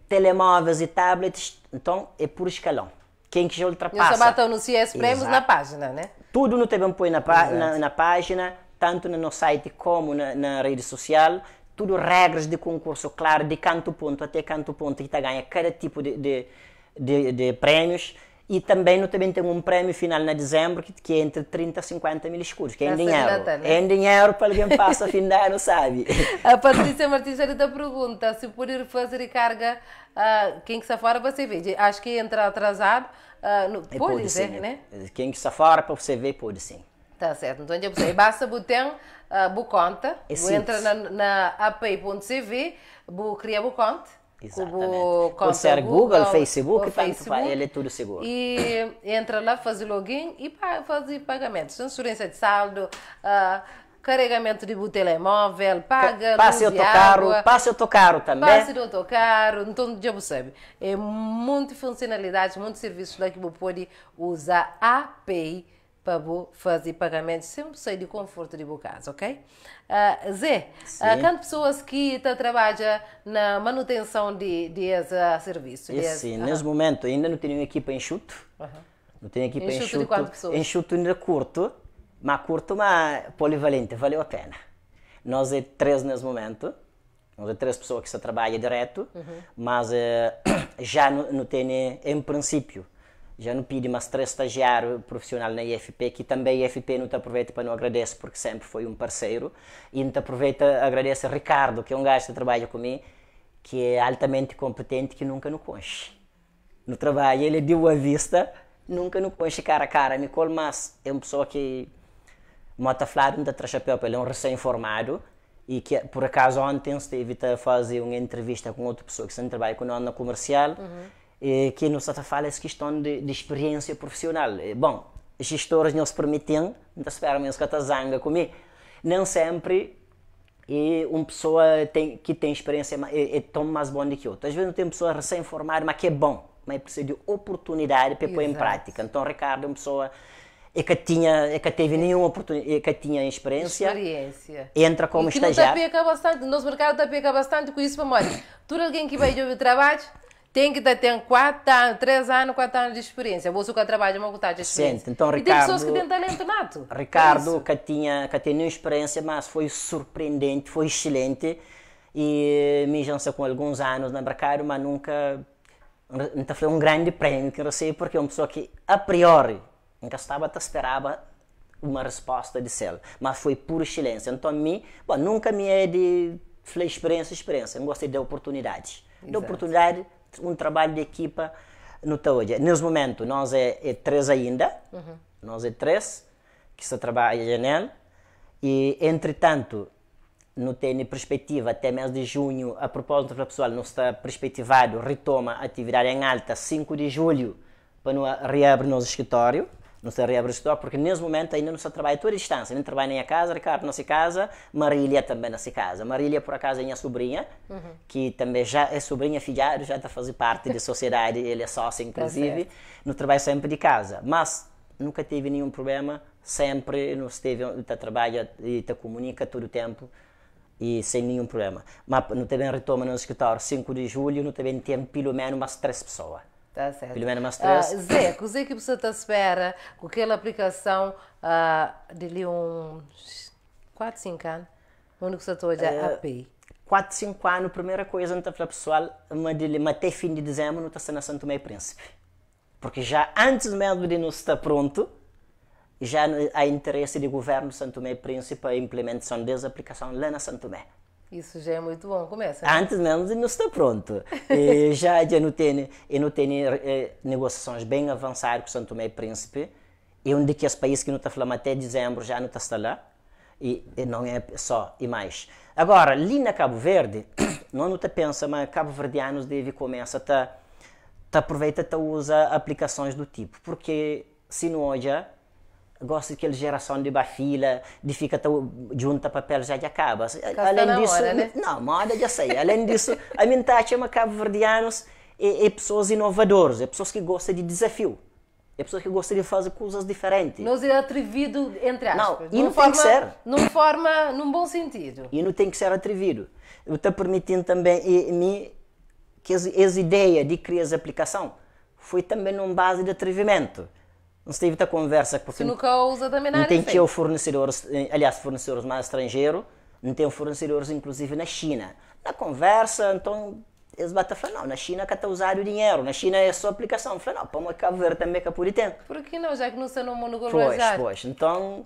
telemóveis e tablets. Então é por escalão. Quem que já ultrapassa. E só bateu no CS prêmios na página, né? Tudo no TBM põe na, na, na, página, tanto no nosso site como na, na rede social. Tudo regras de concurso, claro, de canto ponto até canto ponto, que está ganha cada tipo de, de, de, de prêmios e também também tem um prémio final na dezembro que, que é entre 30 e 50 mil escudos, que é em é dinheiro. É? é em dinheiro para alguém passa a fim de ano, sabe? A Patrícia Martins ainda pergunta se por ir fazer carga, uh, quem que safara você vê? Acho que entra atrasado, uh, no, é, pode, pode ser, sim, né? Quem que fora para você ver, pode sim. Tá certo, então é você basta botar uh, conta, é entra na, na api.cv, cria a conta, Exatamente. Como, como Google, Google, Facebook, tanto tá, ele é tudo seguro. E entra lá, faz o login e faz pagamentos. Transferência de saldo, uh, carregamento de telemóvel, paga, passe o teu carro, passe o teu carro também. Passe o teu carro, então já sabe. É muita funcionalidade, muitos serviços lá que você pode usar a API para fazer pagamentos sempre sei de conforto de casa, ok? Uh, Zé, uh, ah, quantas pessoas que trabalham na manutenção de, de uh, serviço? De Sim, uh -huh. nesse momento ainda não tenho equipa enxuto. Uh -huh. Não tenho equipa enxuto. Enxuto de quantas pessoas? Enxuto ainda curto, mas curto, mas polivalente, valeu a pena. Nós é três nesse momento. Nós é três pessoas que se trabalha direto, -huh. Uhum. mas eh, já não, não tem, em princípio, já não pedi mais três estagiários profissional na IFP, que também a IFP não te aproveita para não agradecer, porque sempre foi um parceiro, e não te aproveita, agradece a Ricardo, que é um gajo que trabalha comigo, que é altamente competente, que nunca não conche. No trabalho, ele é deu a vista, nunca não conche cara a cara. Nicole Mas é uma pessoa que, mota falar, não te traz chapéu, ele é um recém-formado, e que por acaso ontem esteve a fazer uma entrevista com outra pessoa que sempre trabalha com a comercial, uhum eh, que nós está fala essa questão de, de experiência profissional. Eh, bom, as gestores nos permitem, não espero menos que está zanga comigo, não sempre e eh, uma pessoa tem, que tem experiência é, é tão mais boa do que outra. Às vezes tem pessoa recém-formada, mas que é bom, mas precisa de oportunidade para pôr em prática. Então, Ricardo é uma pessoa é que tinha é que teve nenhuma oportunidade é que tinha experiência, experiência. entra como e que estagiário não está bastante no nosso mercado está bastante com isso para mais tu alguém que veio de trabalho tem que ter 4 anos, 3 anos, 4 anos de experiência. Você que trabalha uma vontade de experiência. Sim, então, Ricardo, e tem pessoas que têm talento nato. Ricardo, é que, tinha, que tinha experiência, mas foi surpreendente, foi excelente. E eh, me se com alguns anos na mercado, mas nunca. Então foi um grande prêmio que eu recebi, porque é uma pessoa que, a priori, nunca estava, esperava uma resposta de céu. Mas foi pura excelência. Então, a mim, bom, nunca me é de. experiência, experiência. Eu gostei de oportunidades. De oportunidade um trabalho de equipa no Taúdia. Nesse momento, nós é, é três ainda, uhum. nós é três que se trabalha nele, e entretanto, não tem perspectiva até mês de junho, a propósito para o pessoal, não está perspectivado, retoma a atividade em alta 5 de julho para reabrir o nosso escritório não se reabasteceu, porque nesse momento ainda não se trabalha a tua distância, não trabalha nem a casa, Ricardo não se casa, Marília também não se casa. Marília, por acaso, é minha sobrinha, uhum. que também já é sobrinha filhada, já está a fazer parte da sociedade, ele é sócio, tá inclusive, tá no trabalho sempre de casa. Mas nunca teve nenhum problema, sempre não esteve, está trabalha e está comunica todo o tempo e sem nenhum problema. Mas não também retoma no escritório 5 de julho, não também tempo, pelo menos umas três pessoas Está certo. Pelo menos mais ah, três. Uh, Zé, o que você está espera com aquela aplicação uh, de ali uns 4, 5 anos? O único que você está hoje? Uh, API. 4, 5 anos, a primeira coisa, não está para pessoal, mas até fim de dezembro não está sendo Santo Meio Príncipe. Porque já antes mesmo de não estar pronto, já há interesse do governo Santo Meio Príncipe para a implementação dessa aplicação lá na Santo Meio. Isso já é muito bom, começa. Né? Antes mesmo não está pronto. e já, já não tem, não tem eh, negociações bem avançadas com Santo Tomé e Príncipe. E onde que os países que não está falando até dezembro já não está lá. E, e, não é só, e mais. Agora, ali na Cabo Verde, não não está pensa, mas cabo Verdeanos deve começar a aproveitar, e usar aplicações do tipo. Porque se não olha gosto daquela geração de bafila, de fica tão junta papel já de acaba. Além tá disso, hora, né? não, moda já sei. Além disso, a minha chama é cabo-verdianos é, é, pessoas inovadoras, é pessoas que gostam de desafio. É pessoas que gostam de fazer coisas diferentes. Nós é atrevido, entre aspas. Não, e não forma, tem que ser. Num forma, num bom sentido. E não tem que ser atrevido. Está permitindo também e, mim, que essa ideia de criar essa aplicação foi também numa base de atrevimento não se teve muita conversa com o nunca usa também nada. Não tem fornecedores, eh, aliás, fornecedores mais estrangeiros, não tem fornecedores inclusive na China. Na conversa, então, eles batem falar, não, na China que está usar o dinheiro, na China é só aplicação. falei, não, para uma Cabo Verde também que é por tem. Por que não, já que não se mundo globalizado? Pois, pois. Então,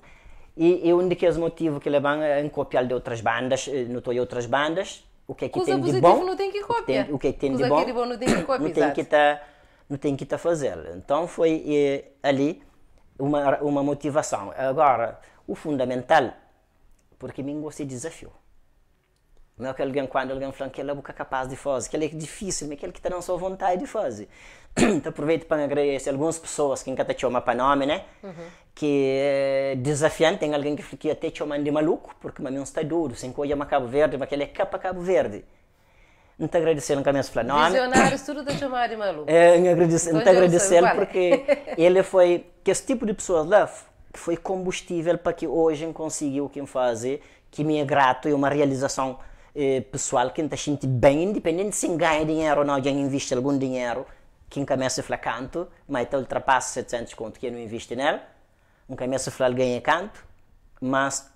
e, e um daqueles motivos que é levam é a copiar de outras bandas, eh, notou em outras bandas, o que é que tem de bom. não tem que copiar. O que, tem, o que, é que tem de bom. não tem que copiar. não tem que estar... Tá, não tem que estar tá Então foi eh, ali uma, uma motivação. Agora, o fundamental, porque me gostei de desafio. Não é que alguém, quando alguém fala que ele é capaz de fazer, que ele é difícil, mas que ele que está na sua vontade de fazer. então aproveito para agradecer algumas pessoas que nunca te chamam para nome, né? Uhum. Que é desafiante, tem alguém que que até chamando de maluco, porque mas não está duro, sem coisa é Cabo Verde, mas que ele é capa Cabo Verde não te agradecendo com a minha nome. Visionários, tudo da chamada de Malu. É, não te agradecer porque ele foi, que esse tipo de pessoas lá foi combustível para que hoje conseguiu quem fazer, que me é grato e é uma realização eh, pessoal que te sente bem, independente se ganha dinheiro ou não, já investe algum dinheiro, quem começa a falar canto, mas então ultrapassa 700 conto que não investe nele, não começa a falar ganha canto, mas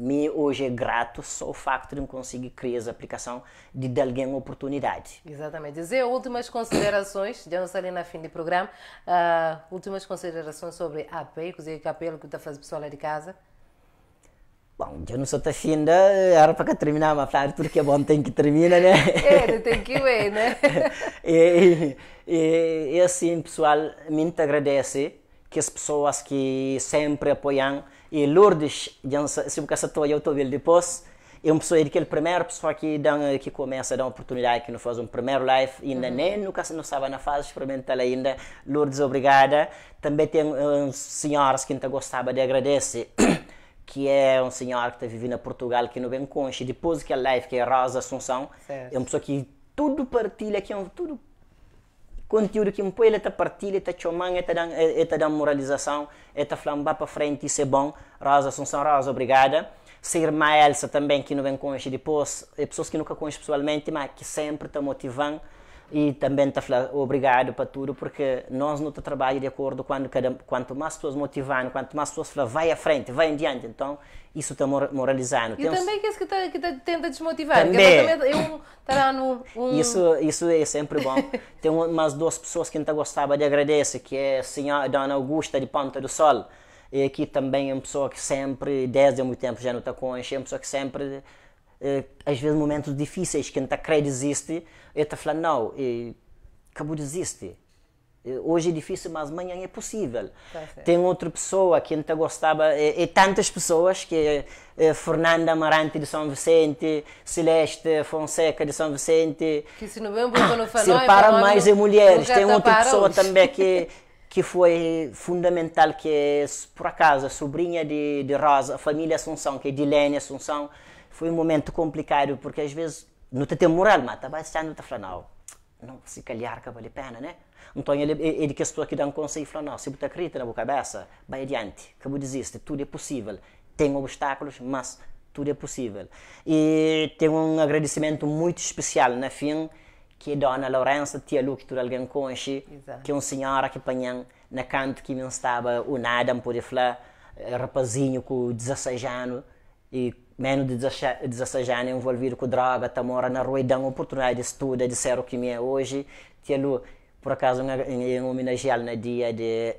me hoje é grato só o facto de me conseguir criar essa aplicação de dar alguém uma oportunidade. Exatamente. Dizer últimas considerações, já não ali na fim do programa, uh, últimas considerações sobre a API, que é apelo que está fazendo pessoal lá de casa. Bom, já não sou ainda. finda, era para terminar, mas claro, porque é bom tem que terminar, né? É, tem que ver, né? e, e, e assim, pessoal, muito agradece que as pessoas que sempre apoiam e Lourdes, se você estou eu estou vendo depois, é uma pessoa, é aquele primeiro pessoa que, dá que começa a dar oportunidade, que não faz um primeiro live, ainda uhum. nem nunca não sabe na fase experimental ainda. Lourdes, obrigada. Também tem um, senhor que ainda gostava de agradecer. que é um senhor que está vivendo em Portugal, que não vem conche, depois que a live, que é Rosa Assunção, certo. é uma pessoa que tudo partilha, que é um, tudo conteúdo que põe, ele está partilha, está chamando, está dando, moralização, está falando para frente, isso é bom. Rosa Assunção, Rosa, obrigada. Se irmã Elsa também, que não vem com depois, é pessoas que nunca conhece pessoalmente, mas que sempre está motivando e também te obrigado para tudo, porque nós teu trabalho de acordo quando cada, quanto mais pessoas motivando, quanto mais pessoas falam, vai à frente, vai em diante, então isso está moralizando. E também que é que, está que tenta desmotivar, também. também eu estará no... Um... Isso, isso é sempre bom. Tem umas duas pessoas que ainda gostava de agradecer, que é a senhora Dona Augusta de Ponta do Sol, e aqui também é uma pessoa que sempre, desde há muito tempo já não está com é uma pessoa que sempre eh, às vezes momentos difíceis que a tá, gente quer desistir, eu te falo, não, acabou de desistir. Eh, hoje é difícil, mas amanhã é possível. Tá Tem outra pessoa que a tá gente gostava, e, e tantas pessoas que é, eh, Fernanda Amarante de São Vicente, Celeste Fonseca de São Vicente. Que se não vem quando falou, se é para mais em mulheres. Tem outra pessoa hoje. também que que foi fundamental que é, por acaso a sobrinha de, de Rosa, a família Assunção, que é Dilene Assunção, foi um momento complicado, porque às vezes não te tem moral, mas estava achando, está não, não, se calhar que vale a pena, né? Então ele, ele que estou aqui dando um conselho, falou, não, se você acredita na boa cabeça, vai adiante, que você desiste, tudo é possível. Tem obstáculos, mas tudo é possível. E tenho um agradecimento muito especial na fim, que é Dona Lourença, tia Lu, que tu alguém conhece, Exato. que é uma senhora que apanhou na canto que me estava o nada, não poder falar, eh, rapazinho com 16 anos, e menos de 16 anos envolvido com droga, está morando na rua e uma oportunidade de estudar, de ser o que é hoje. tê por acaso, em homenageá-lo no dia de,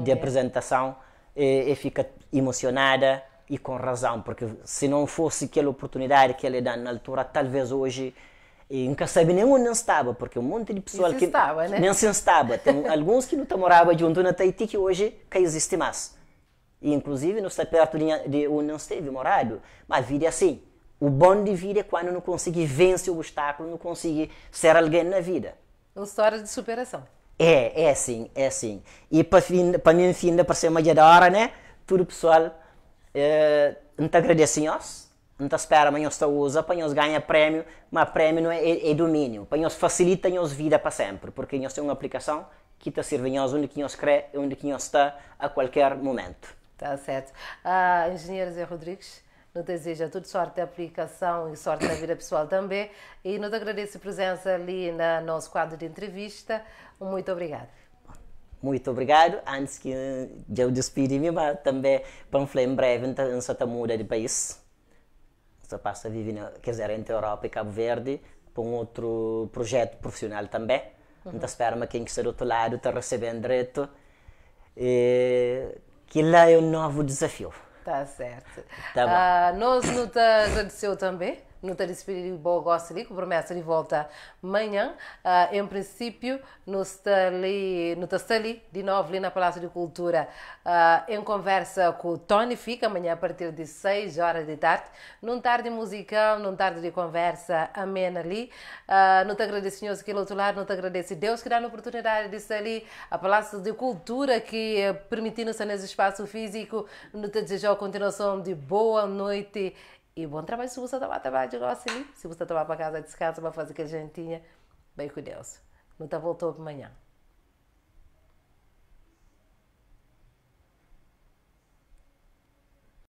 de apresentação e, e, fica emocionada e com razão, porque se não fosse aquela oportunidade que ele dá na altura, talvez hoje e nunca sabe nenhum não estava, porque um monte de pessoas que estava, né? Eh? nem se estava. Tem alguns que não moravam junto na Taiti que hoje que existe mais. E, inclusive, nossa peraturinha de onde não esteve Morado Mas vida é assim. O bom de vida é quando não consegue vencer o obstáculo, não consegue ser alguém na vida. Uma história de superação. É, é assim é assim E para mim, ainda para ser uma dia da hora, né? Tudo pessoal, eh, não te agradecem, ó. Não te espera, mas nós te usa, para nós ganha prêmio, mas prêmio não é, é, é domínio. Para nós facilita nós vida para sempre, porque nós temos uma aplicação que te serve nós onde que nós crê, onde que nós está a qualquer momento. Tá certo. A ah, engenheira Zé Rodrigues, nos deseja tudo sorte da aplicação e sorte na vida pessoal também. E nos agradeço a presença ali no nosso quadro de entrevista. Muito obrigada. Muito obrigado. Antes que eu despedi-me, também para em breve, então, só está muda de país. Só passa a viver, na, quer dizer, entre Europa e Cabo Verde, para um outro projeto profissional também. Então, uhum. Então, espero mas quem está do outro lado está recebendo direito. E que lá é um novo desafio. Está certo. Tá bom. nós ah, nos aconteceu tá, também no Tarispiri ali, com promessa de volta amanhã, uh, em princípio, no Stali, no Tassali, de novo, ali na Palácio de Cultura, uh, em conversa com o Tony Fica, amanhã a partir de 6 horas de tarde, num tarde musical, num tarde de conversa amena ali. Uh, não te agradeço, Senhor, aquele outro lado, não te agradeço, Deus, que dá a oportunidade de estar ali, a Palácio de Cultura, que eh, permitindo-se nesse espaço físico, não te desejo a continuação de boa noite e bom trabalho se você estava a trabalhar de negócio ali. Se você estava para casa, descansa para fazer que a gente tinha. Bem com Deus. Não está voltou amanhã.